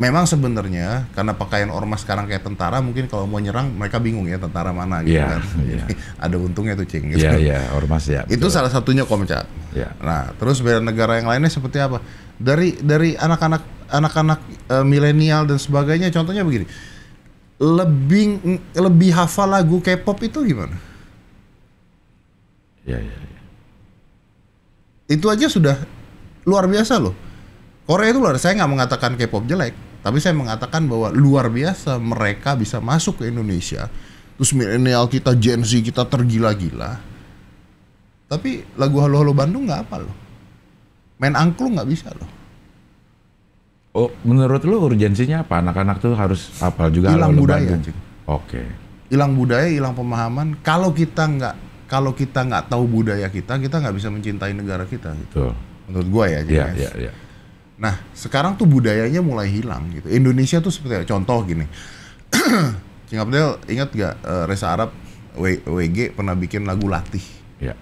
Memang sebenarnya karena pakaian ormas sekarang kayak tentara, mungkin kalau mau nyerang mereka bingung ya tentara mana gitu yeah, kan. Yeah. Ada untungnya tuh cing. Gitu. Iya gitu. yeah, iya ormas ya. Betul. Itu salah satunya komcat. Yeah. Nah terus beda negara yang lainnya seperti apa? Dari dari anak-anak anak-anak uh, milenial dan sebagainya, contohnya begini lebih lebih hafal lagu K-pop itu gimana? Ya, ya, ya. Itu aja sudah luar biasa loh. Korea itu luar. Saya nggak mengatakan K-pop jelek, tapi saya mengatakan bahwa luar biasa mereka bisa masuk ke Indonesia. Terus milenial kita, Gen Z kita tergila-gila. Tapi lagu Halo Halo Bandung nggak apa loh. Main angklung nggak bisa loh. Oh, menurut lu urgensinya apa? Anak-anak tuh harus apa juga hilang budaya. Oke. Okay. Hilang budaya, hilang pemahaman. Kalau kita nggak kalau kita nggak tahu budaya kita, kita nggak bisa mencintai negara kita. Gitu. Tuh. Menurut gua ya. Iya, iya, iya. Nah, sekarang tuh budayanya mulai hilang gitu. Indonesia tuh seperti contoh gini. Singapura ingat gak uh, eh, Reza Arab w, WG pernah bikin lagu latih. Ya.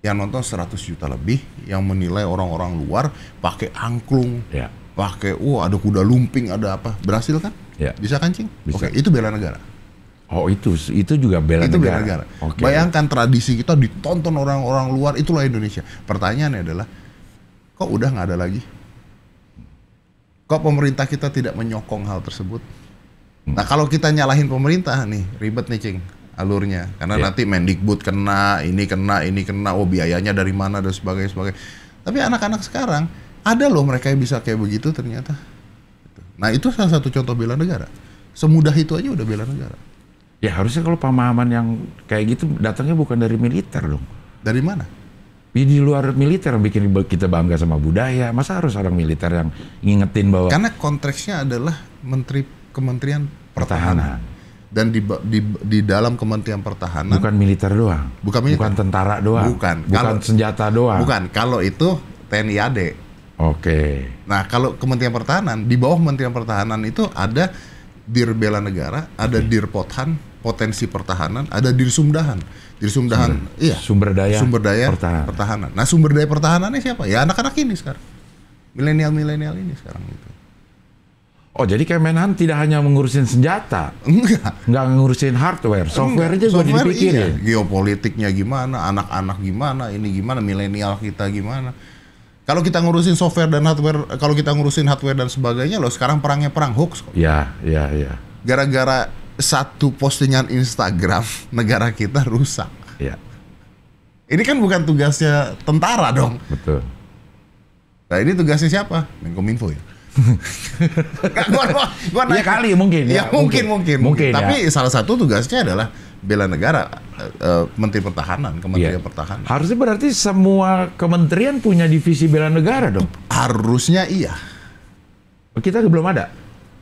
Yang nonton 100 juta lebih, yang menilai orang-orang luar pakai angklung. Ya pakai wah oh, ada kuda lumping ada apa berhasil kan ya. bisa kancing oke okay. itu bela negara oh itu itu juga bela itu negara, bela negara. Okay. bayangkan tradisi kita ditonton orang-orang luar itulah Indonesia pertanyaannya adalah kok udah nggak ada lagi kok pemerintah kita tidak menyokong hal tersebut hmm. nah kalau kita nyalahin pemerintah nih ribet nih cing alurnya karena yeah. nanti Mendikbud kena ini kena ini kena oh biayanya dari mana dan sebagainya sebagainya tapi anak-anak sekarang ada loh mereka yang bisa kayak begitu ternyata. Nah itu salah satu contoh bela negara. Semudah itu aja udah bela negara. Ya harusnya kalau pemahaman yang kayak gitu datangnya bukan dari militer dong. Dari mana? Ya, di luar militer bikin kita bangga sama budaya. Masa harus orang militer yang ngingetin bahwa Karena konteksnya adalah menteri Kementerian Pertahanan. Pertahanan. Dan di, di di dalam Kementerian Pertahanan bukan militer doang. Bukan militer. Bukan tentara doang. Bukan. Bukan senjata doang. Bukan. Kalau itu TNI AD Oke. Okay. Nah, kalau Kementerian Pertahanan di bawah Kementerian Pertahanan itu ada dir bela negara, ada okay. dir pothan, potensi pertahanan, ada dir sumdahan. Dir sumdahan, sumber, iya. Sumber daya. Sumber daya pertahanan. pertahanan. Nah, sumber daya pertahanannya siapa? Ya anak-anak ini sekarang. Milenial-milenial ini sekarang itu. Oh jadi Kemenhan tidak hanya mengurusin senjata, enggak, enggak ngurusin hardware, software aja gue iya. dipikirin. Iya. Geopolitiknya gimana, anak-anak gimana, ini gimana, milenial kita gimana. Kalau kita ngurusin software dan hardware, kalau kita ngurusin hardware dan sebagainya loh, sekarang perangnya perang hoax Iya, iya, iya. Gara-gara satu postingan Instagram, negara kita rusak. Iya. Ini kan bukan tugasnya tentara dong. Betul. Nah ini tugasnya siapa? Menkominfo ya. gua, gua, gua, ya kali mungkin. Ya, ya mungkin mungkin. Mungkin. mungkin. mungkin ya. Tapi ya. salah satu tugasnya adalah bela negara uh, Menteri Pertahanan, Kementerian yeah. Pertahanan. Harusnya berarti semua kementerian punya divisi bela negara dong. Harusnya iya. Kita belum ada.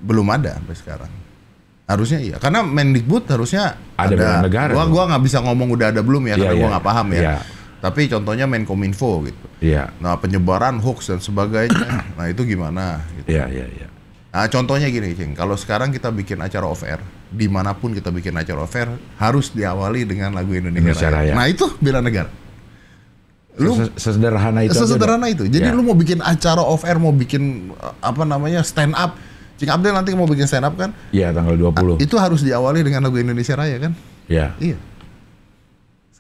Belum ada sampai sekarang. Harusnya iya. Karena Mendikbud harusnya ada, ada bela negara. Gua gua nggak bisa ngomong udah ada belum ya yeah, karena yeah. gua iya. nggak paham ya. Yeah. Tapi contohnya Menkominfo gitu. Iya. Yeah. Nah, penyebaran hoax dan sebagainya. nah, itu gimana gitu. Iya, yeah, iya, yeah, iya. Yeah. Nah, contohnya gini, Cing. Kalau sekarang kita bikin acara off air dimanapun kita bikin acara fair harus diawali dengan lagu Indonesia, Indonesia Raya. Raya. Nah itu bela negara. Lu sesederhana itu. Sesederhana itu. Jadi ya. lu mau bikin acara off air, mau bikin eh, apa namanya stand up. Cing Abdel nanti mau bikin stand up kan? Iya tanggal 20. Itu harus diawali dengan lagu Indonesia Raya kan? Iya. Iya.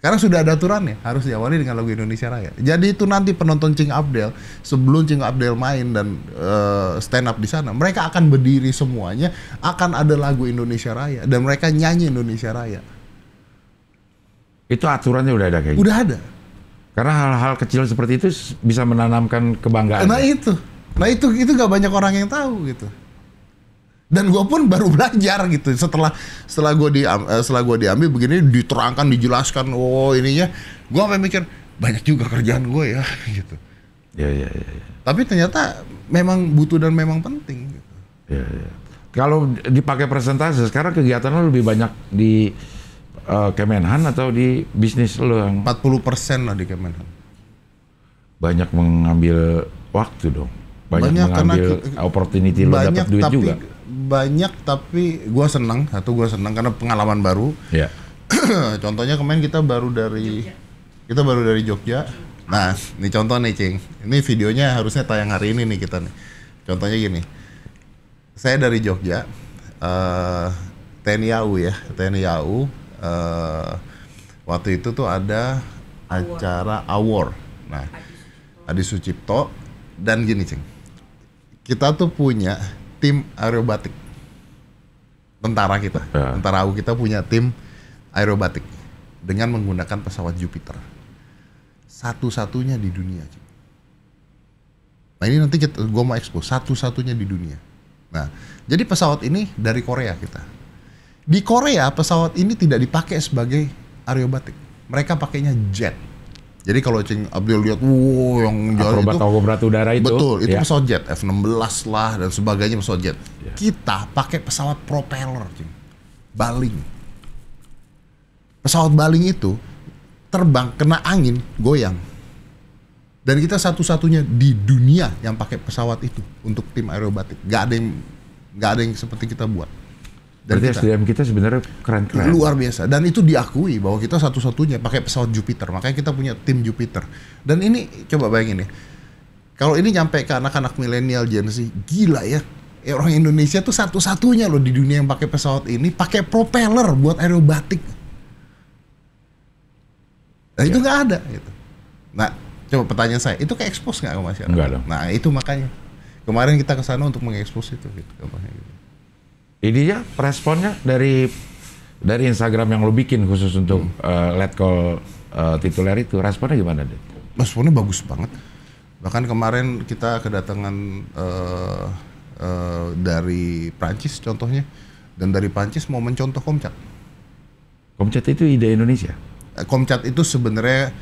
Karena sudah ada aturannya, harus diawali dengan lagu Indonesia Raya. Jadi itu nanti penonton Cing Abdel sebelum Cing Abdel main dan uh, stand up di sana, mereka akan berdiri semuanya, akan ada lagu Indonesia Raya dan mereka nyanyi Indonesia Raya. Itu aturannya udah ada kayaknya. Udah ada. Karena hal-hal kecil seperti itu bisa menanamkan kebanggaan. Nah ya? itu, nah itu itu gak banyak orang yang tahu gitu dan gue pun baru belajar gitu setelah setelah gue di eh, setelah gue diambil begini diterangkan dijelaskan oh ininya gue sampai mikir banyak juga kerjaan gue ya gitu ya, ya ya ya, tapi ternyata memang butuh dan memang penting gitu. ya ya kalau dipakai presentasi sekarang kegiatan lo lebih banyak di uh, Kemenhan atau di bisnis lo yang 40% lah di Kemenhan banyak mengambil waktu dong banyak, banyak mengambil karena, opportunity lo dapat duit tapi, juga banyak tapi gue seneng satu gue seneng karena pengalaman baru yeah. Iya. contohnya kemarin kita baru dari Jogja. kita baru dari Jogja nah ini contoh nih cing ini videonya harusnya tayang hari ini nih kita nih contohnya gini saya dari Jogja uh, eh, TNI AU ya TNI AU uh, eh, waktu itu tuh ada acara award nah Adi Sucipto dan gini cing kita tuh punya tim aerobatik. Tentara kita, ya. tentara AU kita punya tim aerobatik dengan menggunakan pesawat Jupiter. Satu-satunya di dunia. Nah ini nanti kita, gue mau expose satu-satunya di dunia. Nah, jadi pesawat ini dari Korea kita. Di Korea pesawat ini tidak dipakai sebagai aerobatik. Mereka pakainya jet jadi kalau Cing Abdul lihat, wow yang jauh itu akrobat udara itu. Betul, itu ya. pesawat jet F16 lah dan sebagainya pesawat jet. Ya. Kita pakai pesawat propeller, Cing. Baling. Pesawat baling itu terbang kena angin, goyang. Dan kita satu-satunya di dunia yang pakai pesawat itu untuk tim aerobatik. Gak ada yang gak ada yang seperti kita buat. Berarti kita. SDM kita sebenarnya keren-keren. Luar biasa. Dan itu diakui bahwa kita satu-satunya pakai pesawat Jupiter. Makanya kita punya tim Jupiter. Dan ini coba bayangin ya. Kalau ini nyampe ke anak-anak milenial Gen Z, gila ya. ya. Orang Indonesia tuh satu-satunya loh di dunia yang pakai pesawat ini pakai propeller buat aerobatik. Nah, ya. itu iya. nggak ada gitu. Nah, coba pertanyaan saya, itu kayak expose nggak ke masyarakat? Enggak dong. Nah, itu makanya. Kemarin kita ke sana untuk mengekspos itu Gitu. Ini ya responnya dari dari Instagram yang lo bikin khusus untuk hmm. uh, let call uh, tituler itu responnya gimana deh? Responnya bagus banget. Bahkan kemarin kita kedatangan uh, uh, dari Prancis contohnya dan dari Prancis mau mencontoh Komcat. Komcat itu ide Indonesia. Komcat itu sebenarnya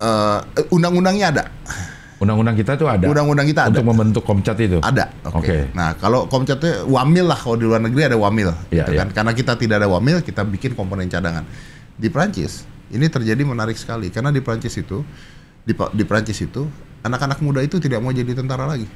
uh, undang-undangnya ada Undang-undang kita itu ada. Undang-undang kita ada. Untuk membentuk komcat itu. Ada. Oke. Okay. Okay. Nah, kalau komcatnya wamil lah kalau di luar negeri ada wamil, yeah, gitu iya. kan? Yeah. Karena kita tidak ada wamil, kita bikin komponen cadangan. Di Prancis ini terjadi menarik sekali karena di Prancis itu di, di Prancis itu anak-anak muda itu tidak mau jadi tentara lagi.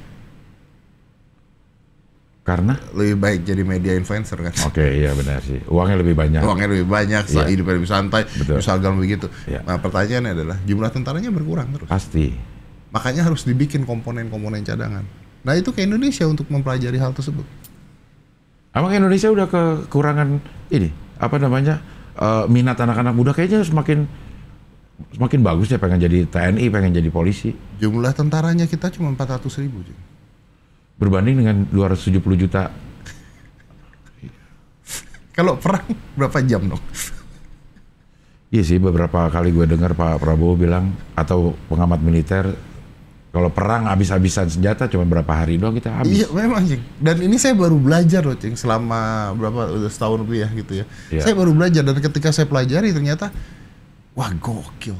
Karena lebih baik jadi media influencer kan. Oke, okay, iya benar sih. Uangnya lebih banyak. Uangnya lebih banyak, yeah. hidup lebih santai, misalnya begitu. Yeah. Nah, pertanyaannya adalah jumlah tentaranya berkurang terus. Pasti Makanya harus dibikin komponen-komponen cadangan. Nah itu ke Indonesia untuk mempelajari hal tersebut. Emang Indonesia udah kekurangan ini apa namanya uh, minat anak-anak muda kayaknya semakin semakin bagus ya pengen jadi TNI pengen jadi polisi. Jumlah tentaranya kita cuma 400 ribu. Berbanding dengan 270 juta. Kalau perang berapa jam dong? Iya sih beberapa kali gue dengar Pak Prabowo bilang atau pengamat militer kalau perang habis-habisan senjata cuma berapa hari doang kita habis. Iya memang Cing. Dan ini saya baru belajar loh Cing selama berapa setahun setahun ya, gitu ya. Iya. Saya baru belajar dan ketika saya pelajari ternyata wah gokil.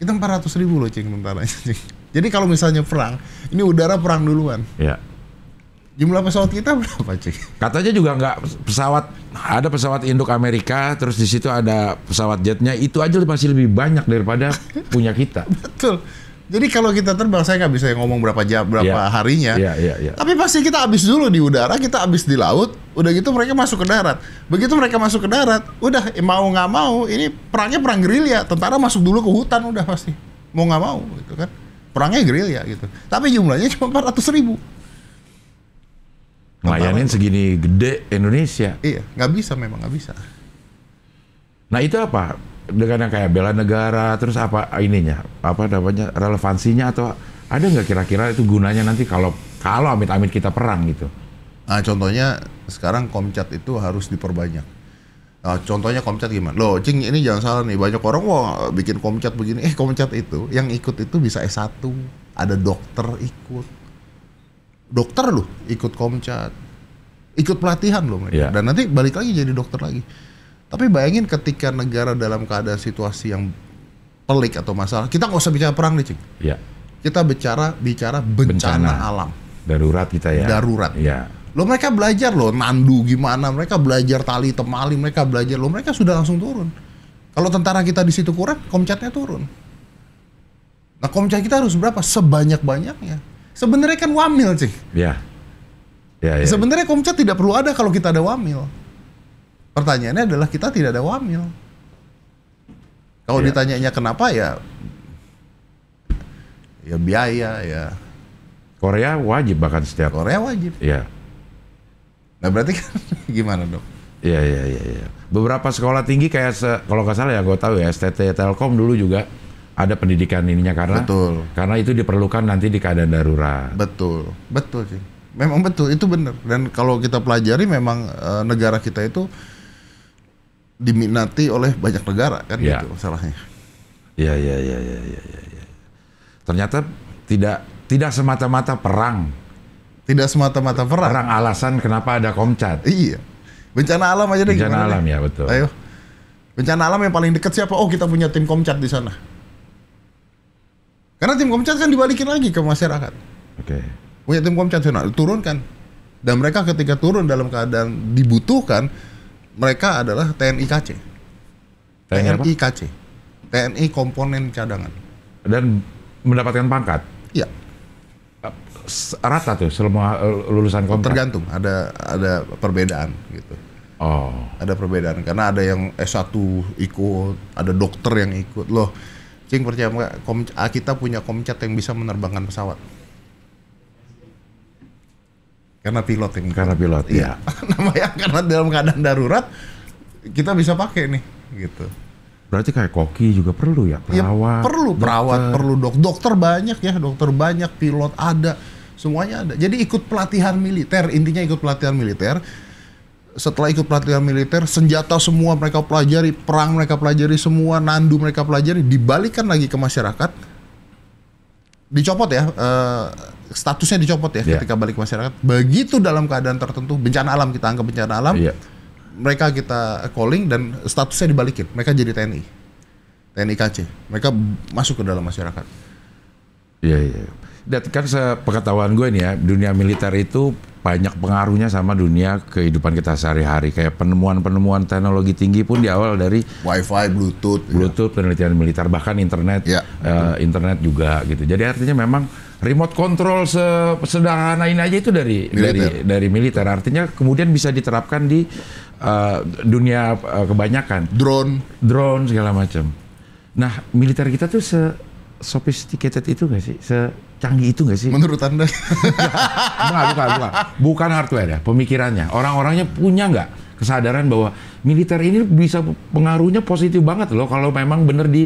Kita 400 ribu loh Cing tentara Cing. Jadi kalau misalnya perang, ini udara perang duluan. Iya. Jumlah pesawat kita berapa Cing? Katanya juga nggak pesawat, ada pesawat induk Amerika, terus di situ ada pesawat jetnya, itu aja masih lebih banyak daripada punya kita. Betul jadi kalau kita terbang saya nggak bisa ngomong berapa jam berapa yeah. harinya. Yeah, yeah, yeah. Tapi pasti kita habis dulu di udara, kita habis di laut, udah gitu mereka masuk ke darat. Begitu mereka masuk ke darat, udah eh, mau nggak mau ini perangnya perang gerilya, tentara masuk dulu ke hutan udah pasti. Mau nggak mau gitu kan. Perangnya gerilya gitu. Tapi jumlahnya cuma empat ratus ribu. Ngelayanin segini gede Indonesia. Iya, nggak bisa memang nggak bisa. Nah itu apa? dengan yang kayak bela negara terus apa ininya apa namanya relevansinya atau ada nggak kira-kira itu gunanya nanti kalau kalau amit-amit kita perang gitu nah contohnya sekarang komcat itu harus diperbanyak nah, contohnya komcat gimana loh cing ini jangan salah nih banyak orang wah bikin komcat begini eh komcat itu yang ikut itu bisa S1 ada dokter ikut dokter loh ikut komcat ikut pelatihan loh yeah. dan nanti balik lagi jadi dokter lagi tapi bayangin ketika negara dalam keadaan situasi yang pelik atau masalah, kita nggak usah bicara perang nih, Cik. Ya. Kita bicara bicara bencana, bencana alam. Darurat kita ya. Darurat. Ya. Lo mereka belajar lo, nandu gimana, mereka belajar tali temali, mereka belajar lo mereka sudah langsung turun. Kalau tentara kita di situ kurang, komcatnya turun. Nah, komcat kita harus berapa? Sebanyak-banyaknya. Sebenarnya kan wamil, Cik. Ya. Ya, ya. Sebenarnya komcat tidak perlu ada kalau kita ada wamil. Pertanyaannya adalah kita tidak ada wamil. Kalau ya. ditanyanya kenapa ya ya biaya ya. Korea wajib bahkan setiap Korea wajib. Iya. Nah berarti kan gimana dok? Iya iya iya. Ya. Beberapa sekolah tinggi kayak se, kalau nggak salah ya gue tahu ya STT Telkom dulu juga ada pendidikan ininya karena betul. karena itu diperlukan nanti di keadaan darurat. Betul betul sih. Memang betul itu benar dan kalau kita pelajari memang e, negara kita itu diminati oleh banyak negara kan ya. gitu masalahnya. Iya iya iya iya iya ya. Ternyata tidak tidak semata-mata perang. Tidak semata-mata perang. Perang alasan kenapa ada komcat. Iya. Bencana alam aja deh Bencana gimana alam nih? ya betul. Ayo. Bencana alam yang paling dekat siapa? Oh, kita punya tim komcat di sana. Karena tim komcat kan dibalikin lagi ke masyarakat. Oke. Okay. Punya tim komcat sana turunkan. Dan mereka ketika turun dalam keadaan dibutuhkan, mereka adalah TNI KC. TNI, TNI KC. TNI komponen cadangan. Dan mendapatkan pangkat. Iya. Eh, rata tuh selama eh, lulusan kontrak. Tergantung, ada ada perbedaan gitu. Oh. Ada perbedaan karena ada yang S1 ikut, ada dokter yang ikut. Loh, Cing percaya nggak? kita punya komcat yang bisa menerbangkan pesawat. Karena pilot ini. Karena pilot, iya. Namanya karena dalam keadaan darurat kita bisa pakai nih, gitu. Berarti kayak koki juga perlu ya, ya perawat. Ya, perlu dokter. perawat, perlu dok. Dokter banyak ya, dokter banyak, pilot ada, semuanya ada. Jadi ikut pelatihan militer, intinya ikut pelatihan militer. Setelah ikut pelatihan militer, senjata semua mereka pelajari, perang mereka pelajari semua, nandu mereka pelajari, dibalikan lagi ke masyarakat dicopot ya uh, statusnya dicopot ya yeah. ketika balik masyarakat begitu dalam keadaan tertentu bencana alam kita anggap bencana alam yeah. mereka kita calling dan statusnya dibalikin mereka jadi TNI TNI KC mereka masuk ke dalam masyarakat iya yeah, iya yeah. Dan kan sepengetahuan gue nih ya, dunia militer itu banyak pengaruhnya sama dunia kehidupan kita sehari-hari. Kayak penemuan-penemuan teknologi tinggi pun di awal dari wifi Bluetooth, ya. Bluetooth, ya. penelitian militer, bahkan internet, ya, uh, internet juga gitu. Jadi artinya memang remote control sederhana ini aja itu dari militer. dari dari militer. Artinya kemudian bisa diterapkan di uh, dunia uh, kebanyakan. Drone, drone segala macam. Nah militer kita tuh se sophisticated itu gak sih? Secanggih itu gak sih? Menurut Anda? bukan, bukan, bukan. Bukan hardware ya, pemikirannya. Orang-orangnya punya nggak kesadaran bahwa militer ini bisa pengaruhnya positif banget loh kalau memang bener di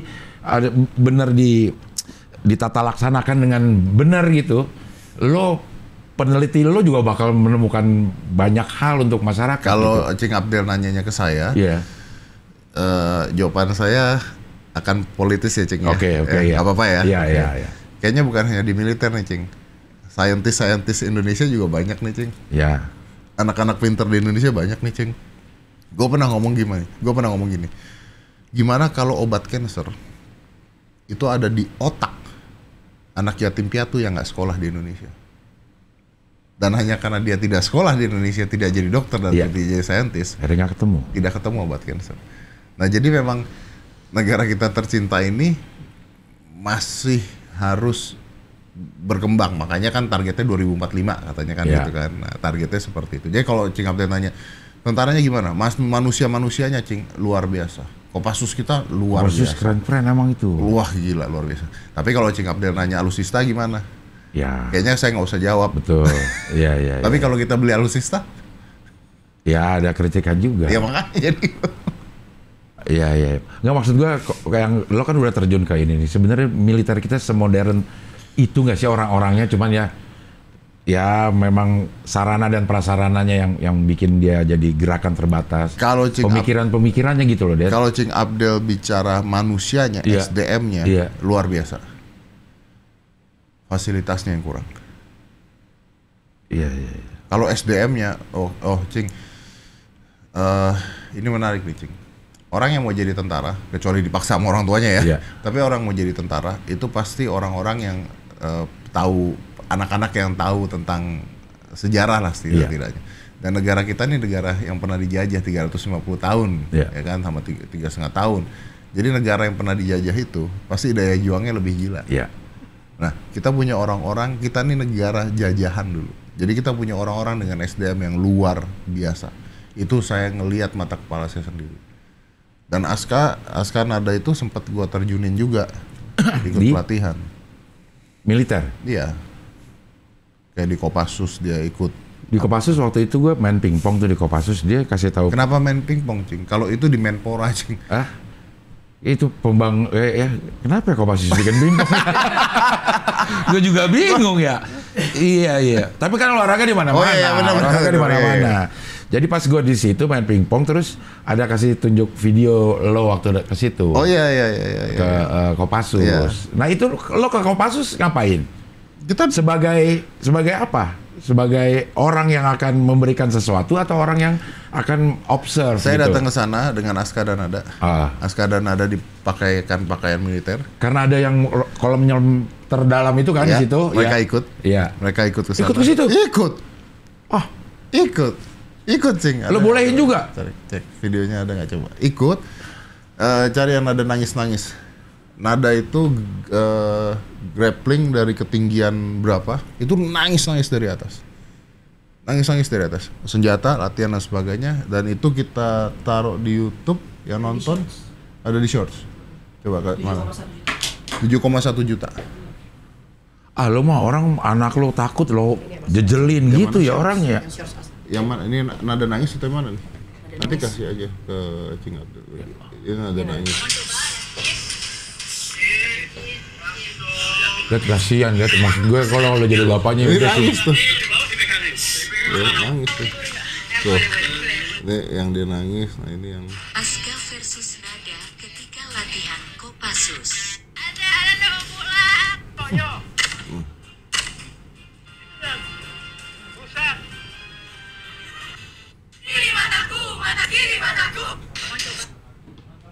bener di ditata laksanakan dengan benar gitu. Lo peneliti lo juga bakal menemukan banyak hal untuk masyarakat. Kalau gitu. Cing Abdel nanyanya ke saya, yeah. Iya. uh, jawaban saya akan politis ya cing. Oke ya? oke okay, eh, ya. Apa-apa ya. Iya iya eh, iya. Kayaknya bukan hanya di militer nih cing. Scientist scientist Indonesia juga banyak nih cing. Iya. Anak-anak pinter di Indonesia banyak nih cing. Gue pernah ngomong gimana? Gue pernah ngomong gini. Gimana kalau obat cancer itu ada di otak anak yatim piatu yang nggak sekolah di Indonesia? dan hanya karena dia tidak sekolah di Indonesia tidak jadi dokter dan iya. tidak jadi saintis akhirnya ketemu tidak ketemu obat cancer nah jadi memang negara kita tercinta ini masih harus berkembang makanya kan targetnya 2045 katanya kan yeah. gitu kan nah, targetnya seperti itu jadi kalau cing Abdel nanya tentaranya gimana mas manusia manusianya cing luar biasa Kopassus kita luar Kopassus biasa keren-keren emang itu wah gila luar biasa tapi kalau cing Abdel nanya alusista gimana ya kayaknya saya nggak usah jawab betul ya ya tapi yeah. kalau kita beli alusista ya ada kritikan juga ya makanya jadi Iya iya. Nggak maksud gua kayak lo kan udah terjun kayak ini nih. Sebenarnya militer kita semodern itu nggak sih orang-orangnya cuman ya ya memang sarana dan prasarananya yang yang bikin dia jadi gerakan terbatas. Kalau pemikiran-pemikirannya gitu loh dia. Kalau Cing Abdel bicara manusianya, iya. SDM-nya iya. luar biasa. Fasilitasnya yang kurang. Iya iya. iya. Kalau SDM-nya oh oh Cing uh, ini menarik nih Cing orang yang mau jadi tentara kecuali dipaksa sama orang tuanya ya yeah. tapi orang mau jadi tentara itu pasti orang-orang yang uh, tahu anak-anak yang tahu tentang sejarah lah setidak-tidaknya yeah. dan negara kita ini negara yang pernah dijajah 350 tahun yeah. ya kan sama tiga setengah tahun jadi negara yang pernah dijajah itu pasti daya juangnya lebih gila yeah. nah kita punya orang-orang kita ini negara jajahan dulu jadi kita punya orang-orang dengan SDM yang luar biasa itu saya ngelihat mata kepala saya sendiri dan Aska Aska Nada itu sempat gua terjunin juga ikut di? pelatihan. Militer. Iya. Kayak di Kopassus dia ikut. Di Kopassus waktu itu gue main pingpong tuh di Kopassus dia kasih tahu. Kenapa main pingpong cing? Kalau itu di Menpora cing. Ah, itu pembang eh, ya kenapa ya Kopassus bikin pingpong? gue juga bingung ya iya iya tapi kan olahraga di mana mana oh, iya, iya bener, olahraga di mana mana iya, iya. Jadi pas gue di situ main pingpong terus ada kasih tunjuk video lo waktu ke situ. Oh iya iya iya. iya ke Uh, Kopassus. Iya. Nah itu lo ke Kopassus ngapain? Kita sebagai sebagai apa? Sebagai orang yang akan memberikan sesuatu atau orang yang akan observe. Saya gitu. datang ke sana dengan aska dan ada. Ah. Aska dan ada dipakaikan pakaian militer. Karena ada yang kolom nyelam terdalam itu kan iya. di situ. Mereka ya. ikut. Iya. Mereka ikut ke sana. Ikut ke situ. Ikut. Oh. Ikut ikut sing lo bolehin juga cari cek videonya ada nggak coba ikut uh, cari yang nada nangis nangis nada itu uh, grappling dari ketinggian berapa itu nangis nangis dari atas nangis nangis dari atas senjata latihan dan sebagainya dan itu kita taruh di YouTube yang nonton di ada di shorts coba ke mana 7,1 juta ah lo mah orang anak lo takut lo jejelin iya, gitu ya orang ya yang mana ini nada nangis atau mana nih? Nanti kasih aja ke Cing Abdul. Ini iya, nada iya. nangis. Lihat kasihan lihat maksud gue kalau lo jadi bapaknya ini nangis tuh. Ya, nangis tuh. Tuh. Ini yang dia nangis, nah ini yang Aska versus Nada ketika latihan Kopassus. Ada ada mau pulang, Toyo.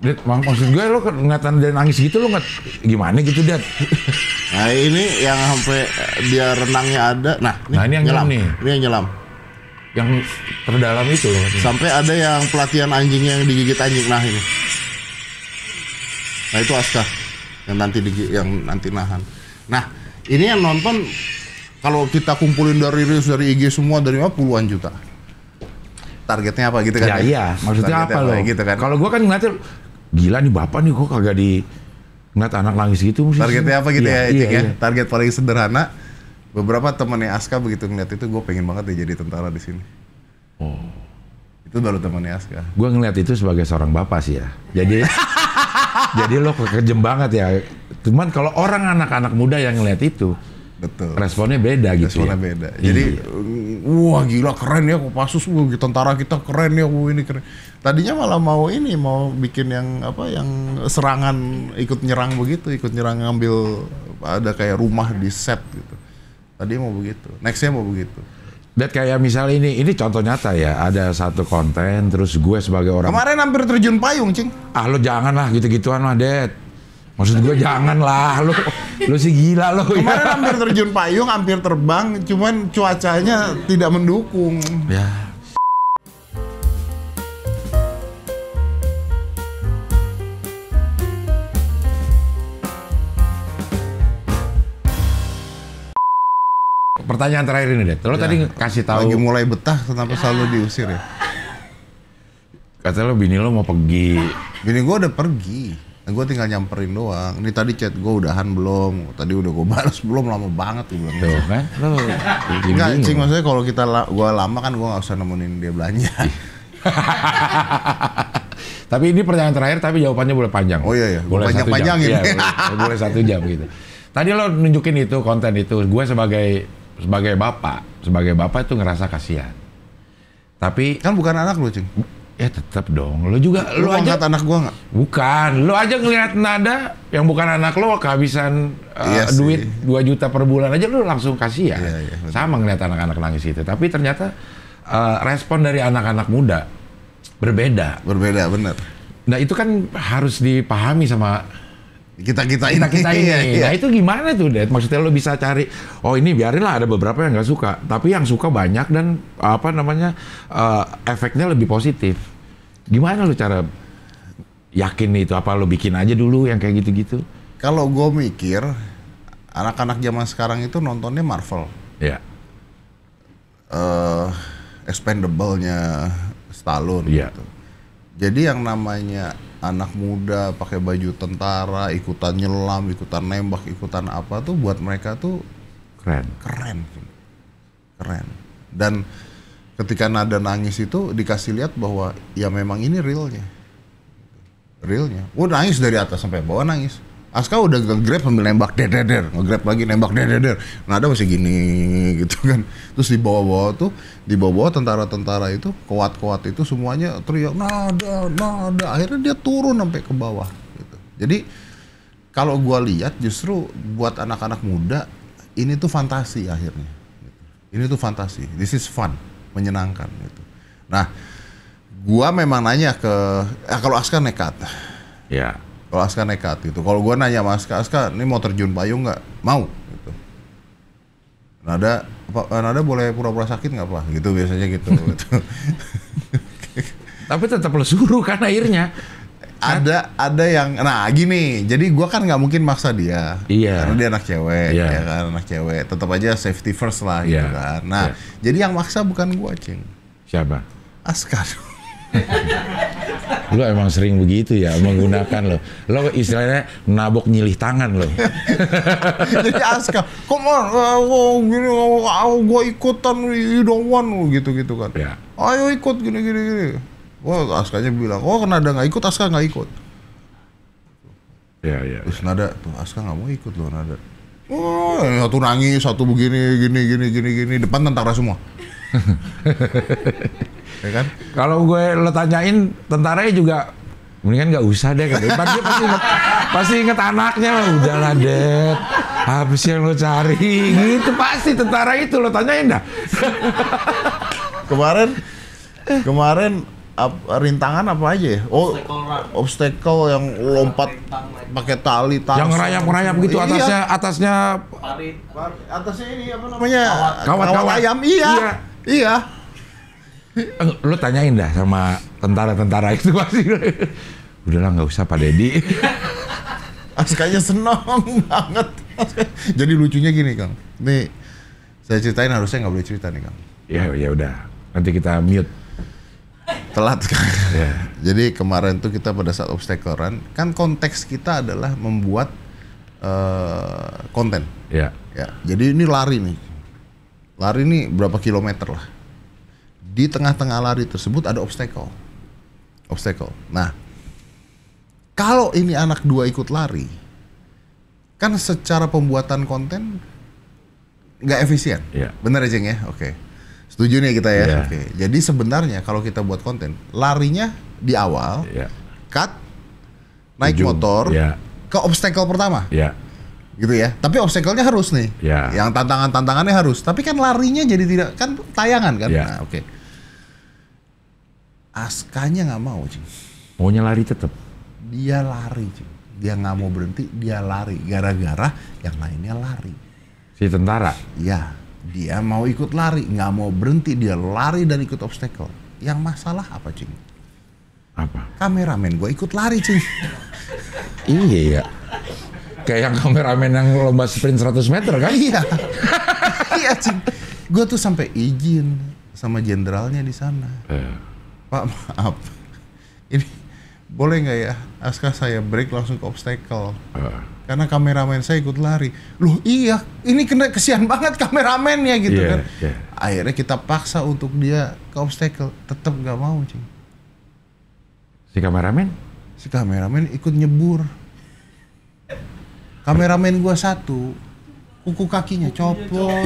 Dit, mak maksud gue lo ngeliatan dia nangis gitu lo nggak gimana gitu Dit? nah ini yang sampai dia eh, renangnya ada. Nah, ini, nah, ini yang nyelam nih. Ini yang nyelam. Yang terdalam itu loh. Sampai ada yang pelatihan anjing yang digigit anjing nah ini. Nah itu Aska yang nanti digi yang nanti nahan. Nah ini yang nonton kalau kita kumpulin dari dari IG semua dari apa puluhan juta targetnya apa gitu kan? Ya, ya? iya, maksudnya apa, apa lo? Gitu kan? Kalau gue kan ngeliatnya gila nih bapak nih kok kagak di ngeliat anak nangis gitu mesti targetnya apa gitu iya, ya, iya, ya? iya. ya target paling sederhana beberapa temannya Aska begitu ngeliat itu gue pengen banget ya jadi tentara di sini oh itu baru temannya Aska gue ngeliat itu sebagai seorang bapak sih ya jadi jadi lo kejem banget ya cuman kalau orang anak-anak muda yang ngeliat itu Betul. Responnya beda gitu ya? Responnya ya. beda. Iya. Jadi iya. wah gila keren ya pasus wah tentara kita keren ya, wah ini keren. Tadinya malah mau ini mau bikin yang apa yang serangan ikut nyerang begitu, ikut nyerang ngambil ada kayak rumah di set gitu. Tadi mau begitu. Nextnya mau begitu. Dan kayak misal ini, ini contoh nyata ya, ada satu konten, terus gue sebagai orang... Kemarin hampir terjun payung, Cing. Ah, lo janganlah gitu-gituan lah, Dad. Maksud gue jangan lah lu lu sih gila lu ya. Kemarin ya. hampir terjun payung, hampir terbang, cuman cuacanya tidak mendukung. Ya. Pertanyaan terakhir ini deh. Lo ya. tadi kasih tahu lagi mulai betah kenapa selalu diusir ya? Katanya lo bini lo mau pergi. Bini gue udah pergi gue tinggal nyamperin doang. Ini tadi chat gue udahan belum? Tadi udah gue balas belum? Lama banget gue bilang. Tuh kan? Lo enggak, cing maksudnya kalau kita la gue lama kan gue nggak usah nemenin dia belanja. tapi ini pertanyaan terakhir tapi jawabannya boleh panjang. Oh iya iya. Boleh panjang panjang ya. boleh, eh, boleh satu jam gitu. Tadi lo nunjukin itu konten itu, gue sebagai sebagai bapak, sebagai bapak itu ngerasa kasihan. Tapi kan bukan anak lo, cing. Ya tetap dong. lo juga lo lo aja anak gua nggak? Bukan. lo aja ngelihat Nada yang bukan anak lo kehabisan uh, duit 2 juta per bulan aja lo langsung kasih ya. Iya, iya, Sama ngelihat anak-anak nangis itu. Tapi ternyata uh, respon dari anak-anak muda berbeda. Berbeda, benar. Nah, itu kan harus dipahami sama kita kita iya, ini, kita, -kita ini. Iya, iya. nah itu gimana tuh Dad? maksudnya lo bisa cari oh ini biarinlah ada beberapa yang nggak suka tapi yang suka banyak dan apa namanya uh, efeknya lebih positif gimana lo cara yakin itu apa lo bikin aja dulu yang kayak gitu-gitu kalau gue mikir anak-anak zaman sekarang itu nontonnya Marvel ya yeah. uh, expendable-nya Stallone yeah. gitu jadi yang namanya anak muda pakai baju tentara ikutan nyelam ikutan nembak ikutan apa tuh buat mereka tuh keren keren keren dan ketika nada nangis itu dikasih lihat bahwa ya memang ini realnya realnya gue nangis dari atas sampai bawah nangis Aska udah nge-grab sambil nembak dededer nge-grab lagi nembak dededer nada masih gini gitu kan terus di bawah-bawah tuh di bawah-bawah tentara-tentara itu kuat-kuat itu semuanya teriak nada nada akhirnya dia turun sampai ke bawah gitu. jadi kalau gue lihat justru buat anak-anak muda ini tuh fantasi akhirnya gitu. ini tuh fantasi this is fun menyenangkan gitu. Nah, gua memang nanya ke ya kalau Aska nekat. Ya. Kalau Aska nekat gitu. Kalau gua nanya Mas Aska, Aska ini mau terjun payung nggak? Mau gitu. Nada apa eh, Nada boleh pura-pura sakit nggak Pak? Gitu biasanya gitu. gitu. Tapi tetap lo suruh kan akhirnya. Kan? ada ada yang nah gini jadi gue kan nggak mungkin maksa dia iya. karena dia anak cewek iya. ya kan anak cewek tetap aja safety first lah gitu iya. gitu kan nah iya. jadi yang maksa bukan gue cing siapa Askar lo emang sering begitu ya menggunakan lo lo istilahnya nabok nyilih tangan lo jadi askar kok mau eh, gini oh, gue ikutan you don't gitu gitu kan ya. ayo ikut gini gini gini Wah, Askanya bilang, "Oh, Nada nggak ikut, Aska nggak ikut." Ya, ya. Terus ya. Nada, tuh Aska nggak mau ikut loh Nada. Oh, iya, satu nangis, satu begini, gini, gini, gini, gini, depan tentara semua. ya kan? Kalau gue lo tanyain, tentaranya juga mendingan nggak usah deh kan. Pasti pasti inget, pasti inget anaknya lah, udahlah Habis yang lo cari gitu pasti tentara itu lo tanyain dah. kemarin kemarin ap, rintangan apa aja ya? Oh, obstacle, obstacle yang lompat pakai tali, tali. Yang rayap-rayap gitu iya. atasnya atasnya Atasnya ini apa namanya? Kawat, kawat, kawat. ayam. Iya. Iya. iya. Eh, lu tanyain dah sama tentara-tentara itu pasti. Udahlah nggak usah Pak Dedi. Askanya senang banget. Jadi lucunya gini Kang. Nih saya ceritain harusnya nggak boleh cerita nih Kang. Ya ya udah. Nanti kita mute telat kan. Yeah. Jadi kemarin tuh kita pada saat obstacle run kan konteks kita adalah membuat uh, konten. Yeah. Ya. Jadi ini lari nih. Lari nih berapa kilometer lah. Di tengah-tengah lari tersebut ada obstacle. Obstacle. Nah, kalau ini anak dua ikut lari, kan secara pembuatan konten nggak efisien. Yeah. Bener ya, Jeng ya? Oke. Okay Setuju nih kita ya. Yeah. Oke. Jadi sebenarnya kalau kita buat konten, larinya di awal, yeah. cut, naik Ujung. motor, yeah. ke obstacle pertama. Yeah. Gitu ya. Tapi obstacle-nya harus nih. Yeah. Yang tantangan-tantangannya harus. Tapi kan larinya jadi tidak kan tayangan kan. Yeah. Nah, oke. Okay. Askanya nggak mau, cing. Maunya lari tetap. Dia lari, cing. Dia nggak mau berhenti, dia lari gara-gara yang lainnya lari. Si tentara. Iya dia mau ikut lari, nggak mau berhenti, dia lari dan ikut obstacle. Yang masalah apa, Cing? Apa? Kameramen gue ikut lari, Cing. Iya, iya. Kayak yang kameramen yang lomba sprint 100 meter kan? Iya. iya, Cing. Gue tuh sampai izin sama jenderalnya di sana. Eh. Pak, maaf. Ini boleh nggak ya Aska saya break langsung ke obstacle uh. karena kameramen saya ikut lari loh iya ini kena kesian banget kameramennya gitu yeah, kan yeah. akhirnya kita paksa untuk dia ke obstacle tetap nggak mau cing si kameramen si kameramen ikut nyebur kameramen gua satu kuku kakinya copot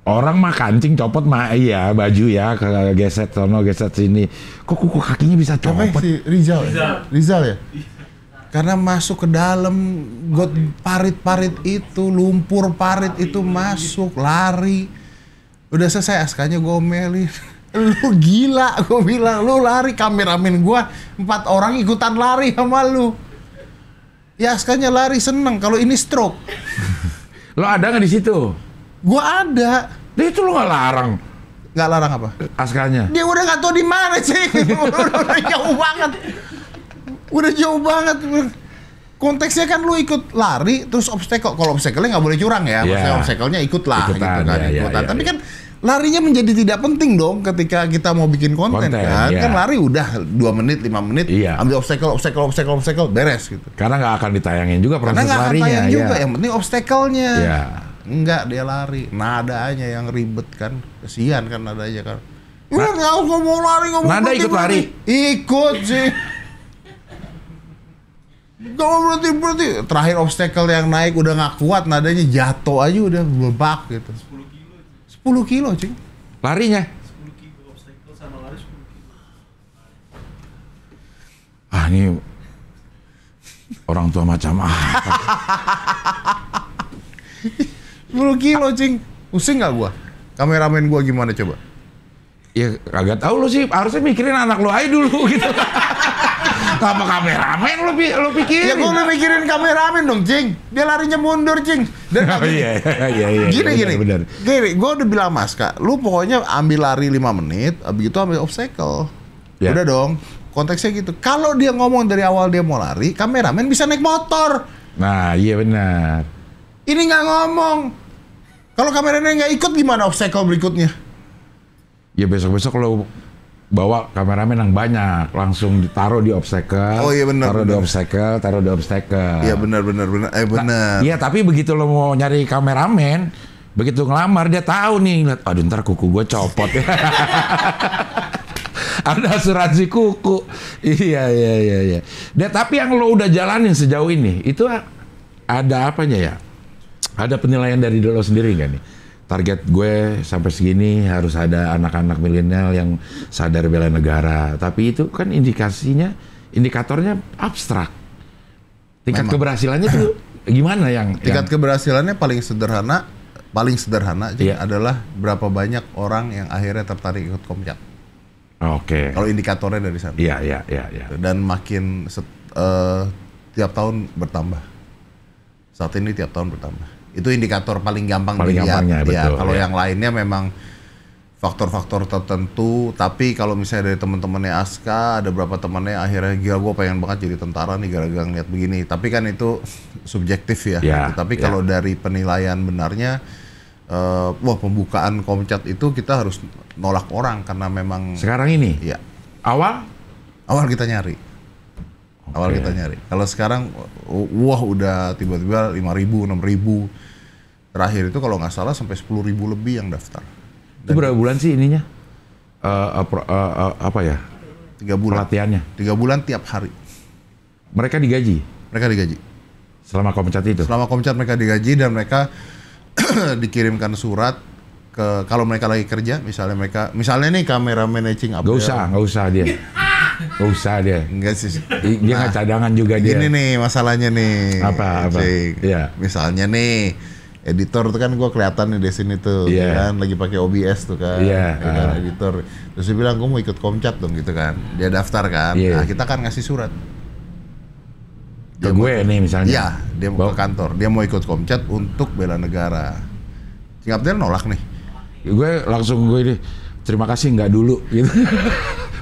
Orang mah kancing copot mah iya baju ya ke geset sono geset sini. Kok kuku kakinya bisa copot? Apa si Rizal? Ya? Rizal. Rizal ya? Karena masuk ke dalam got parit-parit itu, lumpur parit itu masuk, lari. Udah selesai askanya gomeli lu gila, gue bilang lu lari kameramen gua empat orang ikutan lari sama lu. Ya askanya lari seneng kalau ini stroke. Lo ada nggak di situ? Gua ada. Dia itu lo gak larang. Gak larang apa? askanya Dia udah gak tau di mana sih. udah, jauh banget. Udah jauh banget. Konteksnya kan lu ikut lari terus obstacle. Kalau obstacle-nya gak boleh curang ya. Yeah. obstacle-nya ikut lah gitu kan. ya, ya, ya, Tapi iya. kan larinya menjadi tidak penting dong ketika kita mau bikin konten, konten kan. ya. Kan lari udah 2 menit, 5 menit, iya. ambil obstacle, obstacle, obstacle, obstacle, beres gitu. Karena nggak akan ditayangin juga proses Karena larinya. Karena nggak akan ditayangin ya. juga, yang penting obstacle-nya. ya enggak dia lari nada aja yang ribet kan kesian kan nada aja kan Iya nggak usah mau lari nggak mau Nada ikut lari. Ikut sih. mau berhenti berhenti terakhir obstacle yang naik udah nggak kuat nadanya jatuh aja udah bebak gitu. 10 kilo. 10 cing. Larinya? 10 kilo obstacle sama lari kilo. Ah ini orang tua macam apa? 10 kilo cing. Pusing nggak gua? Kameramen gua gimana coba? Ya kagak tahu lu sih, harusnya mikirin anak lu aja dulu gitu. Sama kameramen lu, lu pikirin. Ya gua mikirin kameramen dong, Cing. Dia larinya mundur, Cing. Dan oh, iya iya, iya, iya, iya, gini, gini. bener. Gini, gua udah bilang Mas, Kak, lu pokoknya ambil lari 5 menit, abis itu ambil obstacle. Ya. Udah dong. Konteksnya gitu. Kalau dia ngomong dari awal dia mau lari, kameramen bisa naik motor. Nah, iya benar. Ini nggak ngomong. Kalau kameranya nggak ikut gimana obstacle berikutnya? Ya besok-besok lo bawa kameramen yang banyak langsung ditaruh di obstacle oh iya benar taruh bener. di obstacle taruh di obstacle iya benar benar benar eh nah, benar iya Ta tapi begitu lo mau nyari kameramen begitu ngelamar dia tahu nih aduh ntar kuku gue copot ya. ada asuransi kuku iya iya iya iya dia tapi yang lo udah jalanin sejauh ini itu ada apanya ya ada penilaian dari lo sendiri nggak nih? Target gue sampai segini harus ada anak-anak milenial yang sadar bela negara. Tapi itu kan indikasinya, indikatornya abstrak. Tingkat Memang. keberhasilannya itu gimana yang? Tingkat yang... keberhasilannya paling sederhana, paling sederhana iya. adalah berapa banyak orang yang akhirnya tertarik ikut komjak. Oke. Okay. Kalau indikatornya dari sana. Iya, iya, iya. Ya. Dan makin set, uh, tiap tahun bertambah. Saat ini tiap tahun bertambah. Itu indikator paling gampang paling dilihat. Gampangnya, ya, betul, kalau ya. yang lainnya memang faktor-faktor tertentu tapi kalau misalnya dari teman-temannya Aska ada berapa temannya akhirnya gila gue pengen banget jadi tentara nih gara-gara ngeliat begini tapi kan itu subjektif ya ya tapi ya. kalau dari penilaian benarnya uh, wah pembukaan komcat itu kita harus nolak orang karena memang sekarang ini ya awal awal kita nyari awal okay. kita nyari. Kalau sekarang wah udah tiba-tiba lima ribu, enam ribu. Terakhir itu kalau nggak salah sampai sepuluh ribu lebih yang daftar. Dan itu berapa bulan sih ininya? Uh, uh, uh, uh, apa ya? Tiga bulan. latihannya. Tiga bulan tiap hari. Mereka digaji? Mereka digaji. Selama komcat itu? Selama komcat mereka digaji dan mereka dikirimkan surat ke kalau mereka lagi kerja misalnya mereka misalnya nih kamera managing apa? Gak usah, gak usah dia. Gak usah dia. Enggak sih. Dia nah, cadangan juga gini dia. Ini nih masalahnya nih. Apa apa? Ya. Misalnya nih editor tuh kan gue kelihatan nih di sini tuh yeah. Ya kan lagi pakai OBS tuh kan, yeah. Ya kan uh. editor terus dia bilang gue mau ikut komcat dong gitu kan dia daftar kan yeah. nah kita kan ngasih surat dia gue mau, nih misalnya iya dia mau ke kantor dia mau ikut komcat untuk bela negara Singapura nolak nih gue langsung gue ini terima kasih nggak dulu gitu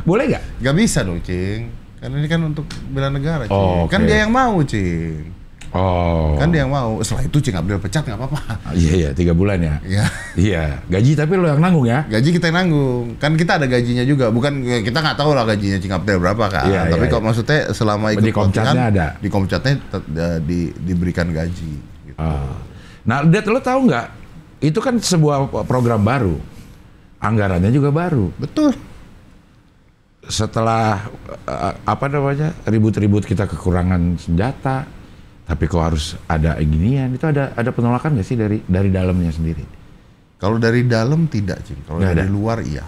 Boleh nggak? Gak bisa dong, Cing. Karena ini kan untuk bela negara, Cing. Oh, okay. Kan dia yang mau, Cing. Oh. Kan dia yang mau. Setelah itu Cing Abdul pecat nggak apa-apa. Ah, iya, iya. Tiga bulan ya? Iya. iya. Gaji tapi lo yang nanggung ya? Gaji kita yang nanggung. Kan kita ada gajinya juga. Bukan, ya, kita nggak tahu lah gajinya Cing Abdul berapa kan. Iya, tapi iya, kalau iya. maksudnya selama ikut Di komcatnya ada? Di komcatnya ya, di, diberikan gaji. Gitu. Oh. Nah, Dad, lo tahu nggak? Itu kan sebuah program baru anggarannya juga baru. Betul setelah uh, apa namanya ribut-ribut kita kekurangan senjata, tapi kok harus ada ginian itu ada ada penolakan nggak sih dari dari dalamnya sendiri? Kalau dari dalam tidak sih, kalau dari ada. luar iya.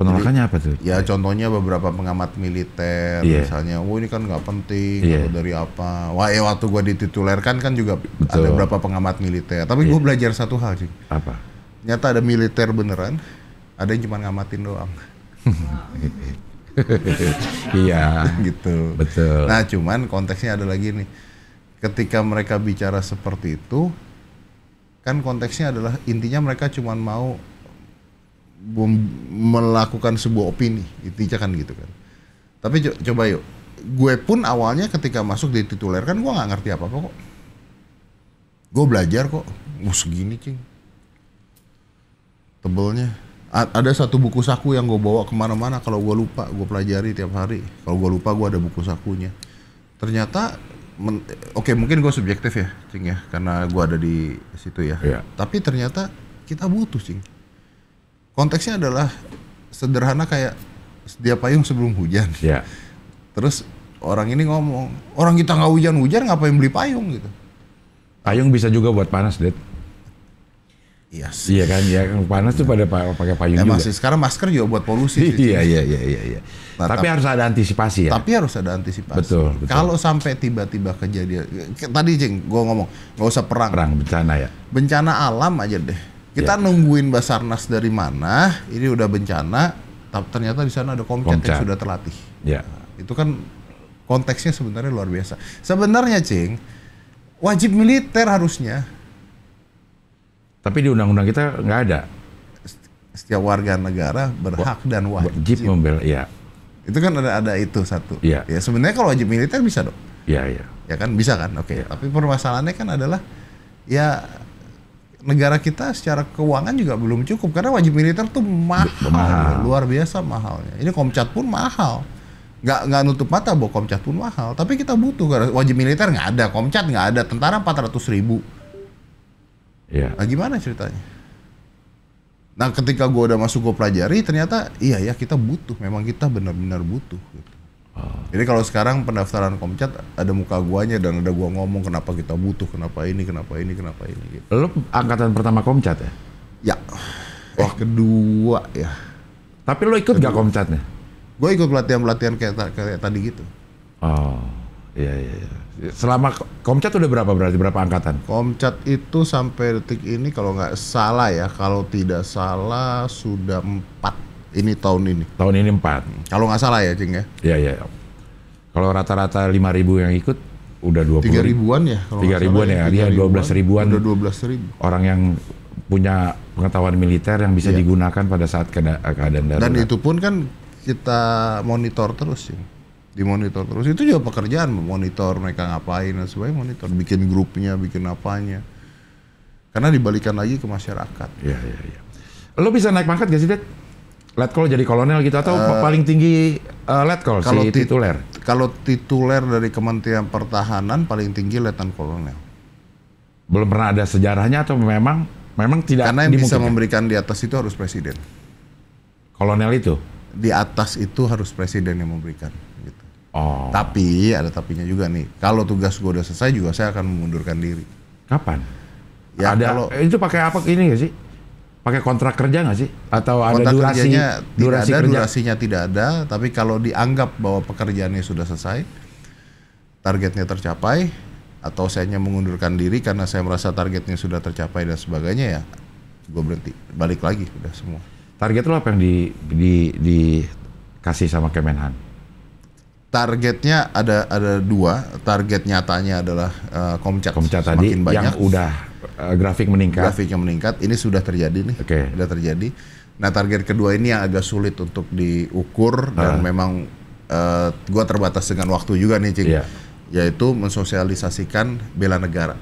Penolakannya Jadi, apa tuh? Ya contohnya beberapa pengamat militer yeah. misalnya, oh ini kan nggak penting yeah. dari apa. Wah, eh, waktu gue dititulerkan kan juga Betul. ada beberapa pengamat militer. Tapi yeah. gue iya. belajar satu hal sih. Apa? Nyata ada militer beneran, ada yang cuma ngamatin doang. iya gitu betul nah cuman konteksnya ada lagi nih ketika mereka bicara seperti itu kan konteksnya adalah intinya mereka cuma mau melakukan sebuah opini intinya kan gitu kan tapi co coba yuk gue pun awalnya ketika masuk di tituler kan gue nggak ngerti apa apa kok gue belajar kok mus gini cing tebelnya A ada satu buku saku yang gue bawa kemana-mana kalau gue lupa gue pelajari tiap hari kalau gue lupa gue ada buku sakunya ternyata oke okay, mungkin gue subjektif ya cing ya karena gue ada di situ ya yeah. tapi ternyata kita butuh cing konteksnya adalah sederhana kayak setiap payung sebelum hujan yeah. terus orang ini ngomong orang kita nggak hujan-hujan ngapain beli payung gitu payung bisa juga buat panas deh Yes. Iya, iya kan, ya panas tuh pada pakai payung ya, juga. Masih sekarang masker juga buat polusi. sih, iya, iya, iya, iya, iya. Nah, tapi, tapi harus ada antisipasi ya. Tapi harus ada antisipasi. Betul. betul. Kalau sampai tiba-tiba kejadian, tadi jeng, gue ngomong nggak usah perang. Perang bencana ya. Bencana alam aja deh. Kita ya. nungguin basarnas dari mana? Ini udah bencana, tapi ternyata di sana ada komcat, komcat. yang sudah terlatih. Ya. Nah, itu kan konteksnya sebenarnya luar biasa. Sebenarnya cing, wajib militer harusnya tapi di undang-undang kita nggak ada. Setiap warga negara berhak dan wajib, wajib membela. Ya. Itu kan ada ada itu satu. Ya. ya sebenarnya kalau wajib militer bisa dong. Ya ya. Ya kan bisa kan. Oke. Okay. Ya. Tapi permasalahannya kan adalah ya negara kita secara keuangan juga belum cukup karena wajib militer tuh mahal, mahal. luar biasa mahalnya. Ini komcat pun mahal. Nggak nggak nutup mata bahwa komcat pun mahal. Tapi kita butuh wajib militer nggak ada, komcat nggak ada, tentara 400 ribu. Iya. Nah, gimana ceritanya? Nah, ketika gue udah masuk gue pelajari, ternyata iya ya kita butuh. Memang kita benar-benar butuh. Gitu. Oh. Jadi kalau sekarang pendaftaran Komcat ada muka guanya dan ada gua ngomong kenapa kita butuh, kenapa ini, kenapa ini, kenapa ini. Gitu. Lo angkatan pertama Komcat ya? Ya. Eh, Wah. Eh, kedua ya. Tapi lo ikut kedua. gak Komcatnya? Gue ikut pelatihan-pelatihan kayak, kayak tadi gitu. Oh, iya iya. iya. Selama Komcat udah berapa berarti berapa angkatan? Komcat itu sampai detik ini kalau nggak salah ya, kalau tidak salah sudah empat ini tahun ini. Tahun ini empat. Kalau nggak salah ya, Cing ya. Iya iya. Kalau rata-rata lima ribu yang ikut udah dua puluh ribuan ya. Tiga ribuan ya, dia ya, ya? iya, dua belas ribuan. Udah dua belas ribu. Orang yang punya pengetahuan militer yang bisa iya. digunakan pada saat keadaan darurat. Dan itu pun kan kita monitor terus sih. Ya dimonitor terus itu juga pekerjaan monitor mereka ngapain dan sebagainya monitor bikin grupnya bikin apanya karena dibalikan lagi ke masyarakat ya ya ya lo bisa naik pangkat gak sih Dad? Let call jadi kolonel gitu atau uh, paling tinggi uh, eh, let call kalau si tituler kalau tituler dari Kementerian Pertahanan paling tinggi letnan kolonel belum pernah ada sejarahnya atau memang memang tidak karena yang bisa memberikan di atas itu harus presiden kolonel itu di atas itu harus presiden yang memberikan gitu Oh. Tapi ada tapinya juga nih. Kalau tugas gue udah selesai juga saya akan mengundurkan diri. Kapan? Ya ada kalau, itu pakai apa ini gak sih? Pakai kontrak kerja gak sih? Atau ada kontrak durasi? Kerjanya tidak durasi ada, kerja? durasinya tidak ada. Tapi kalau dianggap bahwa pekerjaannya sudah selesai, targetnya tercapai, atau saya hanya mengundurkan diri karena saya merasa targetnya sudah tercapai dan sebagainya ya, gue berhenti, balik lagi udah semua. Target lo apa yang di, di, dikasih sama Kemenhan? targetnya ada ada dua target nyatanya adalah uh, eh, komcat, komcat tadi banyak yang udah uh, grafik meningkat grafiknya meningkat ini sudah terjadi nih okay. sudah terjadi nah target kedua ini yang agak sulit untuk diukur uh. dan nah. memang uh, gua terbatas dengan waktu juga nih cing yeah. yaitu mensosialisasikan bela negara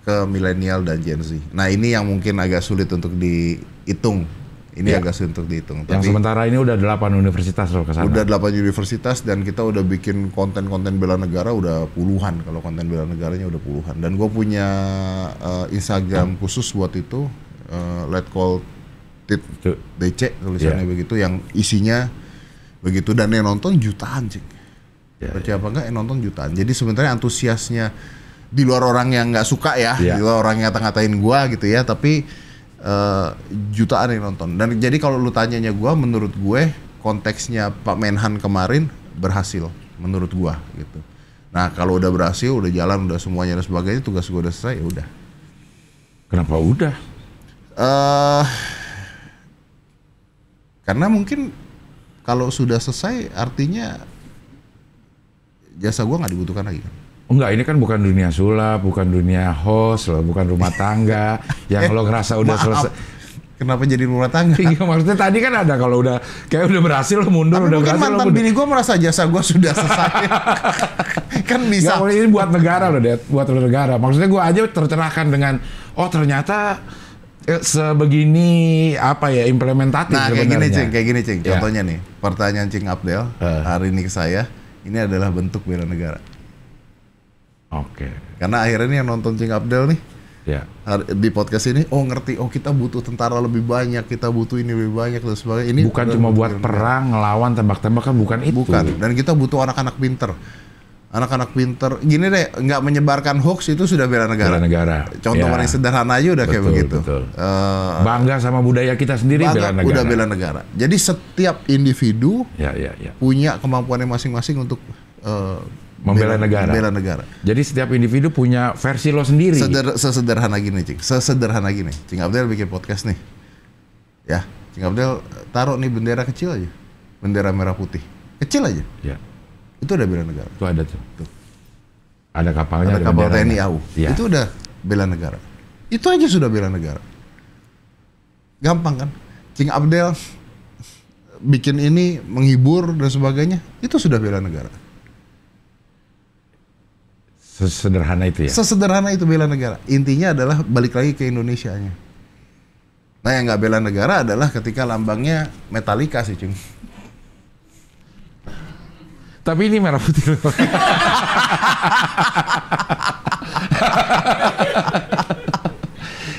ke milenial dan Gen Z nah ini yang mungkin agak sulit untuk dihitung ini ya. agak sulit untuk dihitung. Tapi yang sementara ini udah 8 universitas loh kesana. Udah 8 universitas dan kita udah bikin konten-konten bela negara udah puluhan kalau konten bela negaranya udah puluhan. Dan gue punya uh, Instagram khusus buat itu uh, Let Call Tit DC tulisannya yeah. begitu yang isinya begitu dan yang nonton jutaan cik. Yeah, Percaya yeah. apa enggak yang nonton jutaan. Jadi sebenarnya antusiasnya di luar orang yang nggak suka ya, yeah. di luar orang yang ngata-ngatain gue gitu ya, tapi Eh, jutaan yang nonton. Dan jadi kalau lu tanyanya gue, menurut gue konteksnya Pak Menhan kemarin berhasil, menurut gue gitu. Nah kalau udah berhasil, udah jalan, udah semuanya dan sebagainya, tugas gue udah selesai, ya udah. Kenapa udah? Uh, karena mungkin kalau sudah selesai, artinya jasa gue nggak dibutuhkan lagi kan. Enggak, ini kan bukan dunia sulap, bukan dunia host, loh, bukan rumah tangga yang eh, lo ngerasa udah selesai. Kenapa jadi rumah tangga? Iya, maksudnya tadi kan ada kalau udah kayak udah berhasil lo mundur Tapi udah mungkin berhasil, mantan bini gue merasa jasa gue sudah selesai. kan bisa. Gak, ini buat negara loh, Dad. buat negara. Maksudnya gue aja tercerahkan dengan oh ternyata eh, sebegini apa ya implementatif nah, sebenarnya. kayak gini cing kayak gini cing iya. contohnya ya. nih pertanyaan cing Abdel uh. hari ini ke saya ini adalah bentuk bela negara Oke. Okay. Karena akhirnya nih yang nonton Cing Abdel nih Ya. di podcast ini oh ngerti oh kita butuh tentara lebih banyak kita butuh ini lebih banyak dan sebagainya ini bukan cuma buat perang ngelawan tembak-tembakan bukan itu bukan dan kita butuh anak-anak pinter anak-anak pinter gini deh nggak menyebarkan hoax itu sudah bela negara bela negara contoh ya. paling sederhana aja udah betul, kayak begitu betul. Uh, bangga sama budaya kita sendiri bangga, bela negara udah bela negara jadi setiap individu ya, ya, ya. punya kemampuannya masing-masing untuk uh, membela negara. Membela negara. Jadi setiap individu punya versi lo sendiri. Seder, sesederhana gini, Cing. Sesederhana gini. Cing Abdel bikin podcast nih. Ya, Cing Abdel eh, taruh nih bendera kecil aja. Bendera merah putih. Kecil aja. Ya. Itu udah bela negara. Itu ada tuh. tuh. Ada kapalnya, ada, ada kapal TNI AU. Ya. Itu udah bela negara. Itu aja sudah bela negara. Gampang kan? Cing Abdel bikin ini menghibur dan sebagainya, itu sudah bela negara. Sesederhana itu ya. Sesederhana itu bela negara. Intinya adalah balik lagi ke Indonesia nya Nah yang nggak bela negara adalah ketika lambangnya metalika sih cuy. Tapi ini merah putih loh.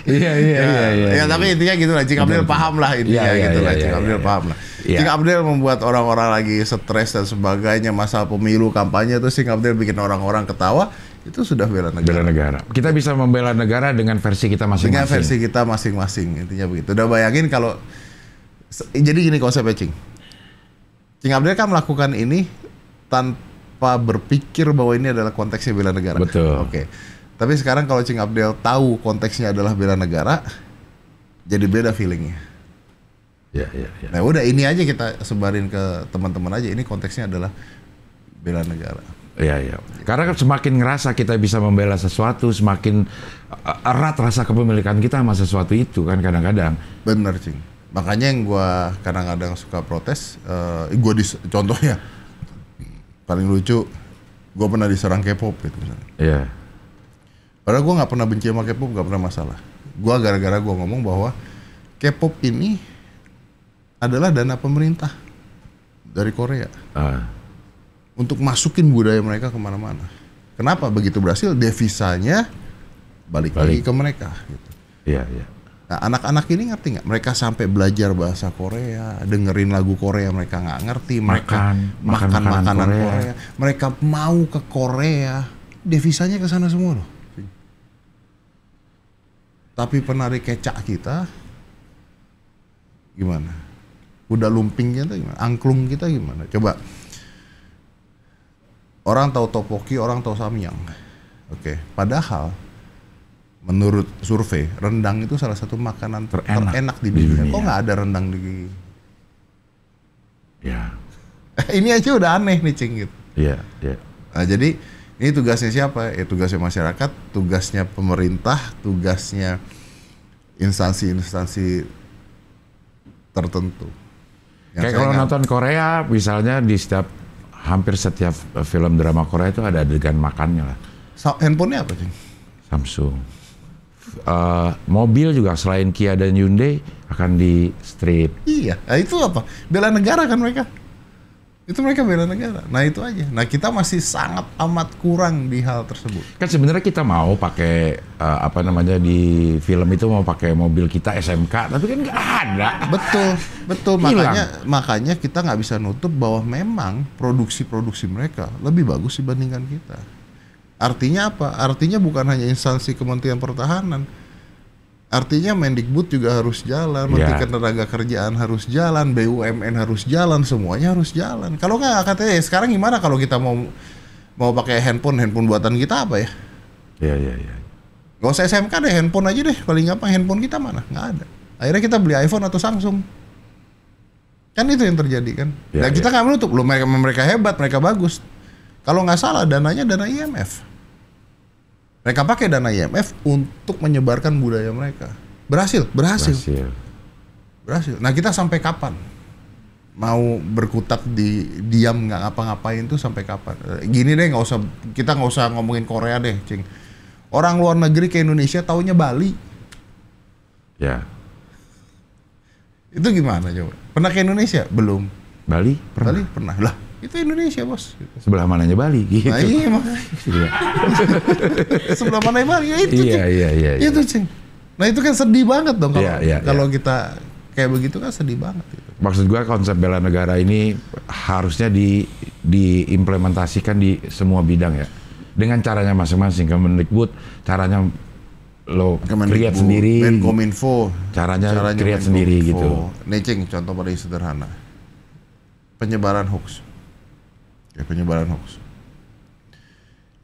Iya iya iya. Ya, iya, ya iya. tapi intinya gitu lah. Cik Abdel paham lah intinya ya, ya, gitu ya, lah. Iya, Cik Abdel paham lah. Cik Abdel membuat orang-orang lagi stres dan sebagainya masalah pemilu kampanye itu Cik Abdel bikin orang-orang ketawa itu sudah bela negara. Bela negara. Kita bisa membela negara dengan versi kita masing-masing. Dengan versi kita masing-masing, intinya begitu. Udah bayangin kalau jadi gini konsep Cing. Cing Abdul kan melakukan ini tanpa berpikir bahwa ini adalah konteksnya bela negara. Betul. Oke. Okay. Tapi sekarang kalau Cing Abdul tahu konteksnya adalah bela negara, jadi beda feelingnya. Ya, ya, ya. Nah udah ini aja kita sebarin ke teman-teman aja. Ini konteksnya adalah bela negara. Iya, iya. Karena kan semakin ngerasa kita bisa membela sesuatu, semakin eh, erat rasa kepemilikan kita sama sesuatu itu kan kadang-kadang. Bener, Cing. Makanya yang gue kadang-kadang suka protes, uh, eh, gue dis contohnya paling lucu, gue pernah diserang K-pop gitu Iya. Yeah. Padahal gue gak pernah benci sama K-pop, gak pernah masalah. Gue gara-gara gue ngomong bahwa K-pop ini adalah dana pemerintah dari Korea. Uh untuk masukin budaya mereka kemana-mana. Kenapa begitu berhasil devisanya balik, balik. lagi ke mereka. Gitu. Iya iya. Nah anak-anak ini ngerti nggak? Mereka sampai belajar bahasa Korea, dengerin lagu Korea mereka nggak ngerti. Mereka makan, makan, makan makanan Korea. Korea. Mereka mau ke Korea, devisanya ke sana semua loh. Tapi penari kecak kita gimana? Udah lumpingnya, tuh gimana? Angklung kita gimana? Coba orang tahu topoki, orang tahu samyang. Oke, okay. padahal menurut survei rendang itu salah satu makanan terenak, terenak di dunia. Di dunia. Kok nggak ada rendang di Ya. ini aja udah aneh nih cingit. Gitu. Iya, iya, Nah, jadi ini tugasnya siapa? Ya tugasnya masyarakat, tugasnya pemerintah, tugasnya instansi-instansi tertentu. Kayak kalau nonton Korea misalnya di setiap hampir setiap eh, film drama Korea itu ada adegan makannya lah. So, handphonenya apa sih? Samsung. Uh, mobil juga selain Kia dan Hyundai akan di strip. Iya, nah, itu apa? Bela negara kan mereka? itu mereka bela negara. Nah itu aja. Nah kita masih sangat amat kurang di hal tersebut. Kan sebenarnya kita mau pakai uh, apa namanya di film itu mau pakai mobil kita SMK, tapi kan nggak ada. Betul, betul. Makanya makanya kita nggak bisa nutup bahwa memang produksi-produksi mereka lebih bagus dibandingkan kita. Artinya apa? Artinya bukan hanya instansi Kementerian Pertahanan, Artinya Mendikbud juga harus jalan, yeah. Menteri Ketenaga Kerjaan harus jalan, BUMN harus jalan, semuanya harus jalan. Kalau nggak katanya eh, sekarang gimana kalau kita mau mau pakai handphone handphone buatan kita apa ya? Iya iya iya. Gak usah SMK deh, handphone aja deh. Paling gampang handphone kita mana? Nggak ada. Akhirnya kita beli iPhone atau Samsung. Kan itu yang terjadi kan. Ya, nah kita ya. nggak menutup. Loh mereka mereka hebat, mereka bagus. Kalau nggak salah dananya dana IMF. Mereka pakai dana IMF untuk menyebarkan budaya mereka. Berhasil, berhasil. Berhasil. berhasil. Nah, kita sampai kapan? mau berkutat di diam nggak ngapa-ngapain tuh sampai kapan? Eh, gini deh nggak usah kita nggak usah ngomongin Korea deh, cing. Orang luar negeri ke Indonesia taunya Bali. Ya. Itu gimana coba? Pernah ke Indonesia? Belum. Bali? Pernah. Bali pernah. Lah, itu Indonesia bos sebelah mananya Bali gitu nah, iya, iya. sebelah mananya Bali ya itu iya, iya, iya, iya. itu cing nah itu kan sedih banget dong kalau iya, iya, iya. kalau kita kayak begitu kan sedih banget gitu. maksud gua konsep bela negara ini harusnya di diimplementasikan di semua bidang ya dengan caranya masing-masing Kemendikbud caranya lo create sendiri Menkominfo caranya, caranya create sendiri gitu Nih cing contoh paling sederhana penyebaran hoax Ya, penyebaran hoax.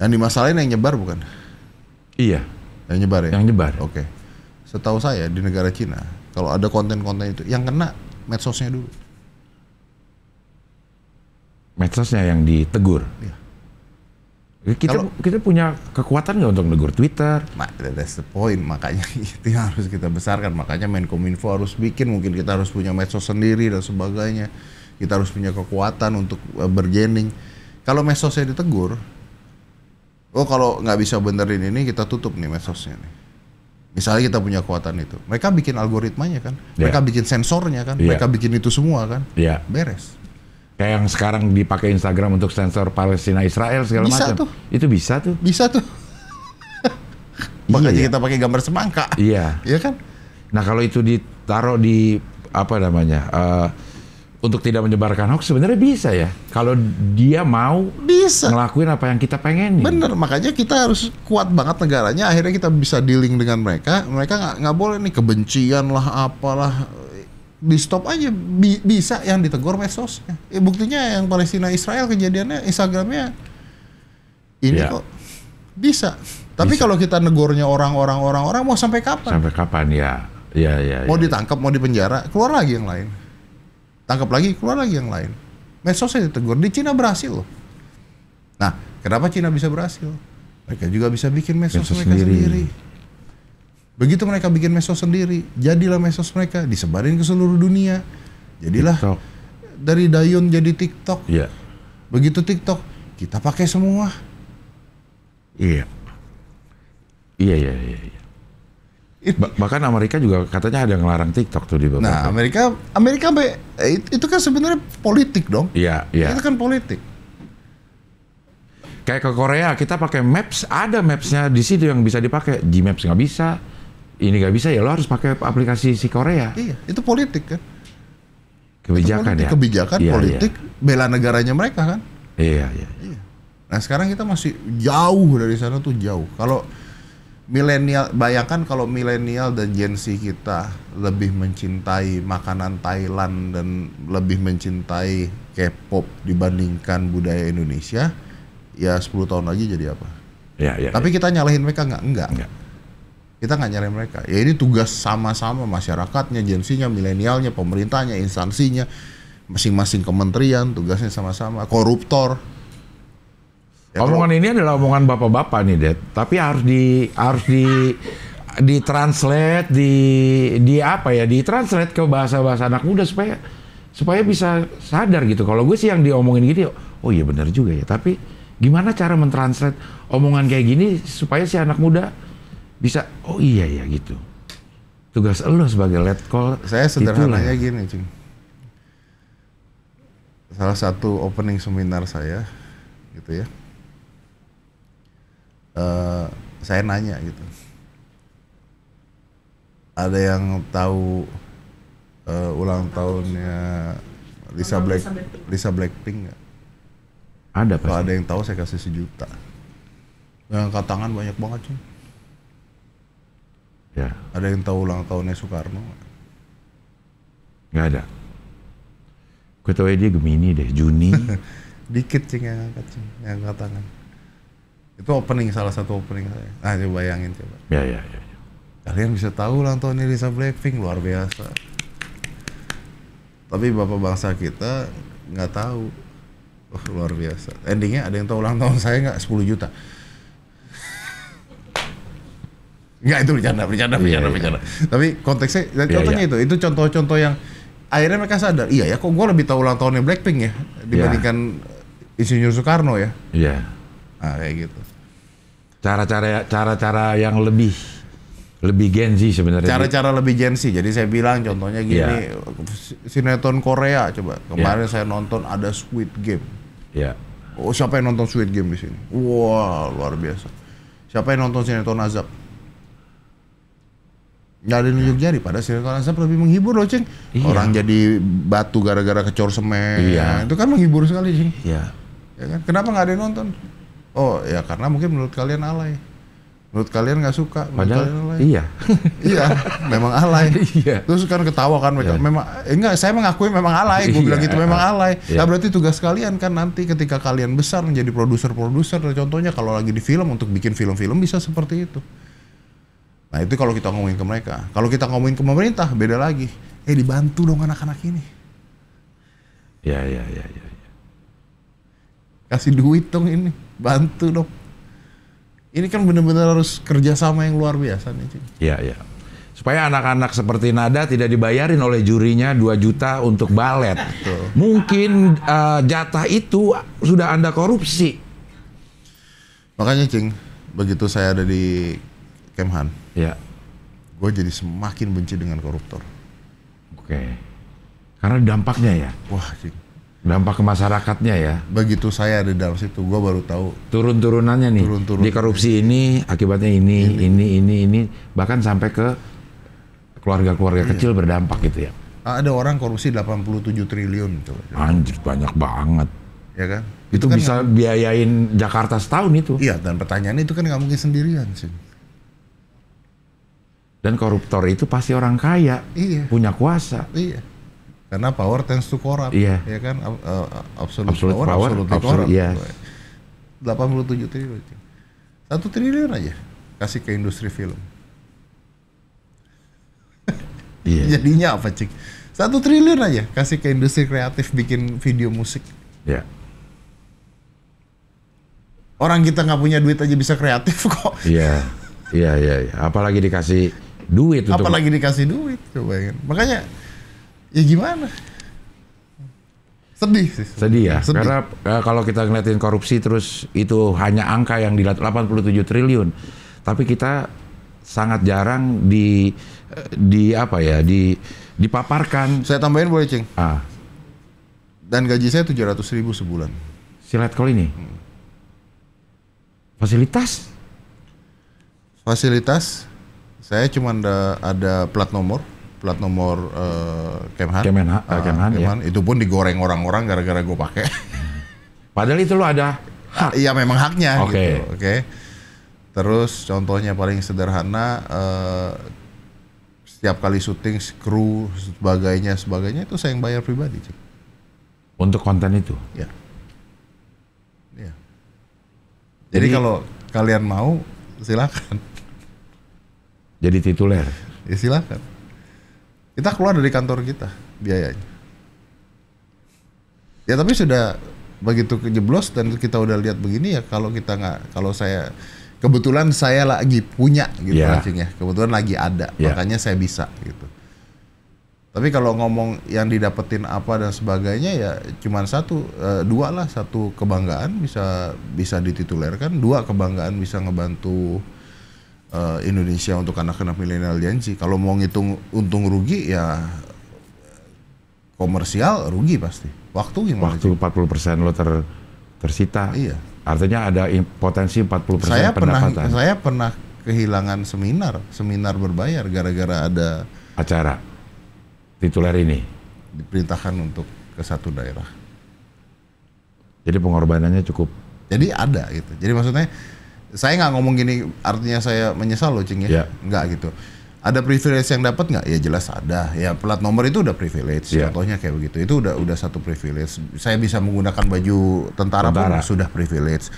Yang dimasalahin yang nyebar bukan? Iya. Yang nyebar ya? Yang nyebar. Oke. Okay. Setahu saya di negara Cina, kalau ada konten-konten itu yang kena medsosnya dulu. Medsosnya yang ditegur. Iya. Ya, kita kalau, kita punya kekuatan nggak untuk negur Twitter? Nah, that's the point. Makanya itu harus kita besarkan. Makanya Menkominfo harus bikin. Mungkin kita harus punya medsos sendiri dan sebagainya kita harus punya kekuatan untuk uh, bergening kalau mesosnya ditegur oh kalau nggak bisa benerin ini kita tutup nih mesosnya nih misalnya kita punya kekuatan itu mereka bikin algoritmanya kan yeah. mereka bikin sensornya kan yeah. mereka bikin itu semua kan yeah. beres kayak yang sekarang dipakai Instagram untuk sensor Palestina Israel segala macam itu bisa tuh bisa tuh makanya iya. kita pakai gambar semangka iya iya kan nah kalau itu ditaruh di apa namanya uh, untuk tidak menyebarkan hoax sebenarnya bisa ya kalau dia mau bisa ngelakuin apa yang kita pengen bener makanya kita harus kuat banget negaranya akhirnya kita bisa dealing dengan mereka mereka nggak boleh nih kebencian lah apalah di stop aja Bi bisa yang ditegur medsos ya, buktinya yang Palestina Israel kejadiannya Instagramnya ini ya. kok bisa tapi bisa. kalau kita negurnya orang-orang orang-orang mau sampai kapan sampai kapan ya ya ya, ya. mau ditangkap mau dipenjara keluar lagi yang lain Tangkap lagi, keluar lagi yang lain. saya ditegur. Di Cina berhasil loh. Nah, kenapa Cina bisa berhasil? Mereka juga bisa bikin medsos, medsos mereka sendiri. sendiri. Begitu mereka bikin medsos sendiri, jadilah medsos mereka disebarin ke seluruh dunia. Jadilah TikTok. dari Dayun jadi TikTok. Iya. Begitu TikTok, kita pakai semua. Iya, iya, iya. iya. iya bahkan Amerika juga katanya ada yang ngelarang TikTok tuh di beberapa. Nah, Amerika Amerika itu kan sebenarnya politik dong. Iya, iya. Itu kan politik. Kayak ke Korea kita pakai Maps, ada Mapsnya di situ yang bisa dipakai. di Maps nggak bisa, ini nggak bisa ya lo harus pakai aplikasi si Korea. Iya, itu politik kan. Kebijakan itu politik, ya. Kebijakan iya, politik iya. bela negaranya mereka kan. Iya, iya. iya. Nah sekarang kita masih jauh dari sana tuh jauh. Kalau milenial bayangkan kalau milenial dan Gen Z kita lebih mencintai makanan Thailand dan lebih mencintai K-pop dibandingkan budaya Indonesia ya 10 tahun lagi jadi apa? Ya, ya, Tapi ya. kita nyalahin mereka nggak? Enggak. enggak. Kita nggak nyari mereka. Ya ini tugas sama-sama masyarakatnya, Gen z milenialnya, pemerintahnya, instansinya, masing-masing kementerian tugasnya sama-sama. Koruptor Ya, omongan ini adalah omongan bapak-bapak nih, Dad. Tapi harus di harus di di translate, di di apa ya? di translate ke bahasa-bahasa anak muda supaya supaya bisa sadar gitu. Kalau gue sih yang diomongin gini, oh iya benar juga ya. Tapi gimana cara mentranslate omongan kayak gini supaya si anak muda bisa oh iya ya gitu. Tugas lo sebagai let call. Saya sederhananya itulah. gini, Cing. Salah satu opening seminar saya gitu ya uh, saya nanya gitu ada yang tahu uh, ulang tahunnya Lisa Black Lisa Blackpink nggak ada pasti. kalau ada yang tahu saya kasih sejuta yang angkat tangan banyak banget sih ya ada yang tahu ulang tahunnya Soekarno nggak ada gue tahu dia Gemini deh Juni dikit sih yang angkat sih yang angkat tangan itu opening salah satu opening saya. Nah, coba bayangin coba. Ya, ya, ya. ya. Kalian bisa tahu ulang tahun Elisa Blackpink luar biasa. Tapi bapak bangsa kita nggak tahu. Oh, luar biasa. Endingnya ada yang tahu ulang tahun saya nggak 10 juta. Enggak itu bercanda, bercanda, iya, bercanda, yeah, bercanda. Yeah. Tapi konteksnya, yeah, iya. contohnya yeah. itu, itu contoh-contoh yang akhirnya mereka sadar, iya ya kok gue lebih tahu ulang tahunnya Blackpink ya iya. dibandingkan yeah. Insinyur Soekarno ya. Iya. Yeah. Nah, kayak gitu cara-cara cara-cara yang lebih lebih Gen Z sebenarnya. Cara-cara lebih Gen Z. Jadi saya bilang contohnya gini, yeah. sinetron Korea coba. Iya. Kemarin yeah. saya nonton ada Squid Game. Ya. Yeah. Oh, siapa yang nonton Squid Game di sini? Wah, wow, luar biasa. Siapa yang nonton sinetron Azab? Gak ada nunjuk jari pada sinetron Azab lebih menghibur loh, Ceng. Yeah. Orang jadi batu gara-gara kecor semen. Iya. Itu kan menghibur sekali, Cing. Iya. Ya kan? Kenapa nggak ada yang nonton? Oh ya karena mungkin menurut kalian alay. Menurut kalian nggak suka, menurut kalian alay. Iya. iya, memang alay. iya. Terus kan ketawa kan mereka. Iya. Memang eh, enggak, saya mengakui memang alay. Gue iya, bilang gitu memang ah. alay. Iya. Nah berarti tugas kalian kan nanti ketika kalian besar menjadi produser-produser, contohnya kalau lagi di film untuk bikin film-film bisa seperti itu. Nah itu kalau kita ngomongin ke mereka. Kalau kita ngomongin ke pemerintah beda lagi. Eh dibantu dong anak-anak ini. Ya ya ya ya. ya. Kasih duit dong ini bantu dong. Ini kan benar-benar harus kerjasama yang luar biasa nih, Cing. Iya, iya. Supaya anak-anak seperti Nada tidak dibayarin oleh jurinya 2 juta untuk balet. Mungkin uh, jatah itu sudah Anda korupsi. Makanya, Cing, begitu saya ada di Kemhan, ya. gue jadi semakin benci dengan koruptor. Oke. Karena dampaknya ya? Wah, Cing dampak ke masyarakatnya ya. Begitu saya ada dalam situ, gue baru tahu. Turun-turunannya nih. Turun-turun. Di korupsi ini akibatnya ini, ini, ini, ini, ini bahkan sampai ke keluarga-keluarga iya. kecil berdampak gitu ya. Ah, ada orang korupsi 87 triliun itu. Anjir banyak banget. Ya kan? Itu, itu kan bisa gak... biayain Jakarta setahun itu. Iya, dan pertanyaannya itu kan nggak mungkin sendirian sih. Dan koruptor itu pasti orang kaya, iya. punya kuasa. Iya karena power tends to corrupt iya. ya kan uh, absolute, absolute power, power absolutely absolute, corrupt yeah. Iya. 87 triliun satu triliun aja kasih ke industri film iya. jadinya apa cik satu triliun aja kasih ke industri kreatif bikin video musik iya. orang kita nggak punya duit aja bisa kreatif kok iya, iya iya iya apalagi dikasih duit apalagi untuk... dikasih duit coba ya kan. makanya ya gimana sedih sih. Sedih ya. Sedih. Karena uh, kalau kita ngeliatin korupsi terus itu hanya angka yang dilihat 87 triliun. Tapi kita sangat jarang di eh, di apa ya, di dipaparkan. Saya tambahin boleh, Cing? Ah. Dan gaji saya 700 ribu sebulan. Silat kali ini. Hmm. Fasilitas? Fasilitas saya cuma ada, ada plat nomor, plat nomor uh, eh, Kemhan. uh, Kemhan, Kemhan. Eh, ah, ya. Itu pun digoreng orang-orang gara-gara gue pakai. Padahal itu lo ada hak. Iya memang haknya. Oke. Okay. Gitu, Oke. Okay. Terus contohnya paling sederhana uh, setiap kali syuting kru sebagainya sebagainya itu saya yang bayar pribadi. Cik. Untuk konten itu. Ya. Ya. Jadi, Jadi kalau kalian mau silakan. Jadi tituler. Ya, silakan. Kita keluar dari kantor kita biayanya. Ya tapi sudah begitu kejeblos dan kita udah lihat begini ya kalau kita nggak kalau saya kebetulan saya lagi punya gitu yeah. ya kebetulan lagi ada yeah. makanya saya bisa gitu tapi kalau ngomong yang didapetin apa dan sebagainya ya cuman satu e, dua lah satu kebanggaan bisa bisa dititulerkan dua kebanggaan bisa ngebantu uh, Indonesia untuk anak-anak milenial Gen Kalau mau ngitung untung rugi ya komersial rugi pasti. Waktu gimana? Waktu puluh persen lo ter tersita. Iya. Artinya ada potensi 40% persen pendapatan. Pernah, saya pernah kehilangan seminar, seminar berbayar gara-gara ada acara tituler ini diperintahkan untuk ke satu daerah. Jadi pengorbanannya cukup. Jadi ada gitu. Jadi maksudnya saya nggak ngomong gini artinya saya menyesal loh cing ya yeah. nggak gitu ada privilege yang dapat nggak ya jelas ada ya plat nomor itu udah privilege yeah. contohnya kayak begitu itu udah udah satu privilege saya bisa menggunakan baju tentara, tentara. pun sudah privilege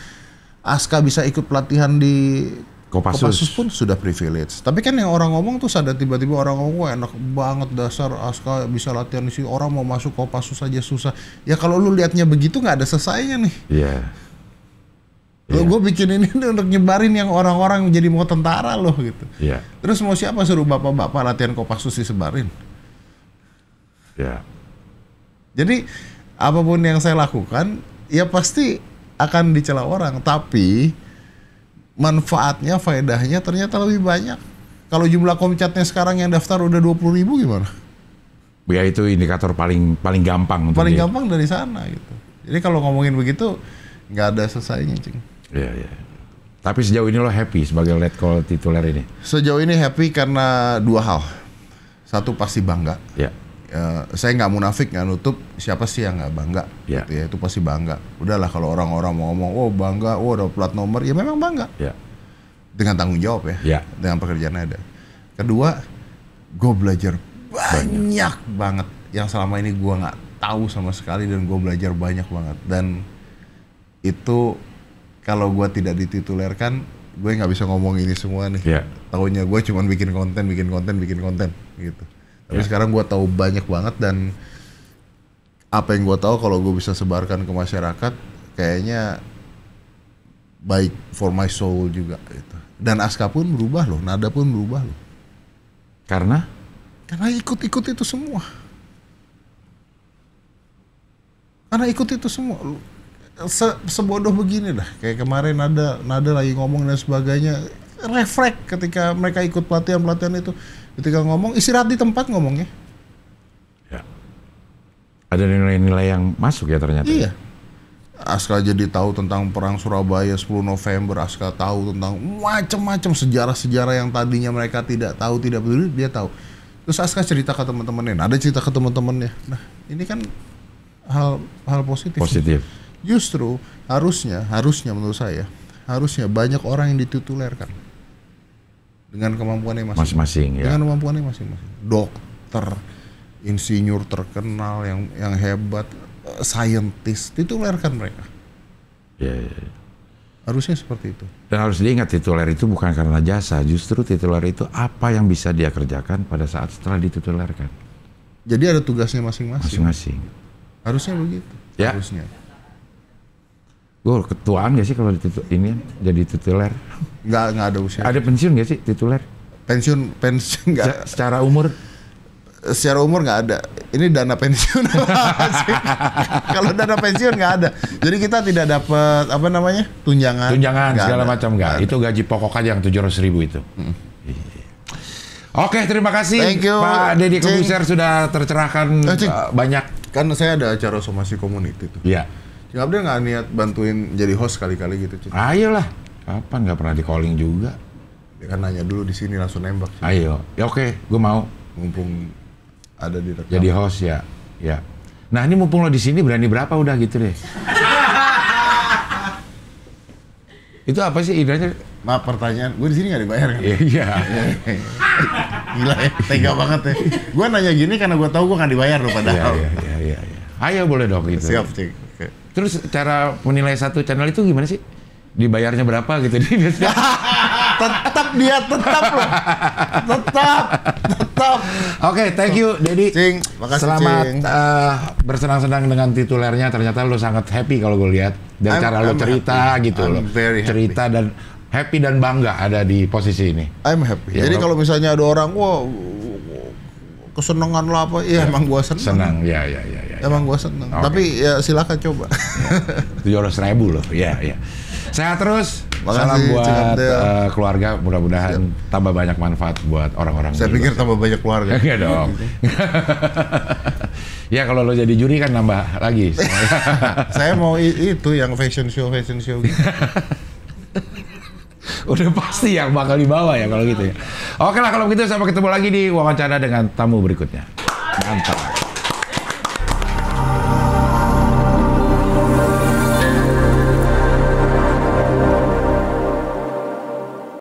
Aska bisa ikut pelatihan di Kopassus. Kopassus pun sudah privilege. Tapi kan yang orang ngomong tuh sadar tiba-tiba orang ngomong enak banget dasar Aska bisa latihan di sini. Orang mau masuk Kopassus aja susah. Ya kalau lu liatnya begitu nggak ada selesainya nih. Yeah Yeah. Gue bikin ini untuk nyebarin yang orang-orang jadi mau tentara loh gitu. Yeah. Terus mau siapa suruh bapak-bapak latihan Kopassus disebarin? Ya. Yeah. Jadi apapun yang saya lakukan, ya pasti akan dicela orang. Tapi manfaatnya, faedahnya ternyata lebih banyak. Kalau jumlah komcatnya sekarang yang daftar udah dua puluh ribu gimana? Ya itu indikator paling paling gampang. Paling gampang dari sana gitu. Jadi kalau ngomongin begitu nggak ada selesainya, cing. Iya, iya. Tapi sejauh ini lo happy sebagai lead call tituler ini? Sejauh ini happy karena dua hal. Satu pasti bangga. Ya. Uh, saya nggak munafik nggak nutup siapa sih yang nggak bangga Iya. Gitu ya, itu pasti bangga udahlah kalau orang-orang mau ngomong oh bangga oh ada plat nomor ya memang bangga ya. dengan tanggung jawab ya, Yeah. dengan pekerjaan ada kedua gue belajar banyak, banyak banget yang selama ini gue nggak tahu sama sekali dan gue belajar banyak banget dan itu kalau gue tidak dititulerkan gue nggak bisa ngomong ini semua nih yeah. tahunya gue cuma bikin konten bikin konten bikin konten gitu tapi yeah. sekarang gue tahu banyak banget dan apa yang gue tahu kalau gue bisa sebarkan ke masyarakat kayaknya baik for my soul juga gitu dan Aska pun berubah loh nada pun berubah loh karena karena ikut-ikut itu semua karena ikut itu semua se sebodoh begini dah kayak kemarin nada nada lagi ngomong dan sebagainya refrek ketika mereka ikut pelatihan pelatihan itu ketika ngomong istirahat di tempat ngomongnya ya ada nilai-nilai yang masuk ya ternyata iya Aska jadi tahu tentang perang Surabaya 10 November, Aska tahu tentang macam-macam sejarah-sejarah yang tadinya mereka tidak tahu, tidak peduli, dia tahu. Terus Aska cerita ke teman-temannya, ada cerita ke teman-temannya. Nah, ini kan hal hal positif. Positif. Justru harusnya, harusnya menurut saya, harusnya banyak orang yang ditutulerkan dengan kemampuannya masing-masing. ya. Dengan kemampuannya masing-masing. Dokter, insinyur terkenal yang yang hebat, eh, saintis, ditutulerkan mereka. Ya, ya, ya. Harusnya seperti itu. Dan harus diingat tituler itu bukan karena jasa, justru tituler itu apa yang bisa dia kerjakan pada saat setelah ditutulerkan. Jadi ada tugasnya masing-masing. Masing-masing. Harusnya begitu. Ya. Harusnya. Gue ketuaan gak sih kalau titu, ini jadi tituler? Gak nggak ada usia. Ada pensiun gak sih tituler? Pensiun pensiun nggak. Se secara umur? Secara umur nggak ada. Ini dana pensiun. kalau dana pensiun nggak ada. Jadi kita tidak dapat apa namanya tunjangan. Tunjangan gak segala macam macam gak. Itu gaji pokok aja yang tujuh ratus ribu itu. Hmm. Oke, terima kasih Thank you, Pak Deddy Kebuser sudah tercerahkan uh, banyak. Kan saya ada acara somasi community itu. Iya. Cik Abdel nggak niat bantuin jadi host kali-kali gitu Cing? Ayolah, ah, kapan nggak pernah di calling juga? Dia kan nanya dulu di sini langsung nembak. Cik. Ayo, ah, iya. ya oke, gue mau. Mumpung ada di rekam. Jadi host ya, ya. Nah ini mumpung lo di sini berani berapa udah gitu deh. Itu apa sih idenya? Maaf pertanyaan, gue di sini nggak dibayar kan? Iya. iya. Gila ya, tega banget ya. Gue nanya gini karena gue tahu gue nggak dibayar loh iya, padahal. Iya, iya, iya. Ayo boleh dong gitu. Siap, Cik. Terus cara menilai satu channel itu gimana sih? Dibayarnya berapa gitu? tetap dia tetap loh. Tetap, tetap. Oke, okay, thank you Dedi. Cing, Selamat Uh, bersenang-senang dengan titulernya. Ternyata lo sangat happy kalau gue lihat dari I'm, cara lo cerita happy. gitu I'm loh. Cerita dan happy dan bangga ada di posisi ini. I'm happy. Ya, Jadi kalau misalnya ada orang, wow kesenangan lo apa ya, ya. emang gua senang senang ya, ya ya ya, ya emang ya. gua senang okay. tapi ya silakan coba tujuh ratus ribu loh ya ya sehat terus Makasih, salam buat uh, keluarga mudah-mudahan tambah banyak manfaat buat orang-orang saya pikir tambah banyak keluarga enggak dong gitu. Ya kalau lo jadi juri kan nambah lagi. Saya mau itu yang fashion show fashion show. Gitu. udah pasti yang bakal dibawa ya kalau gitu ya. Oke lah kalau begitu sampai ketemu lagi di wawancara dengan tamu berikutnya. Mantap.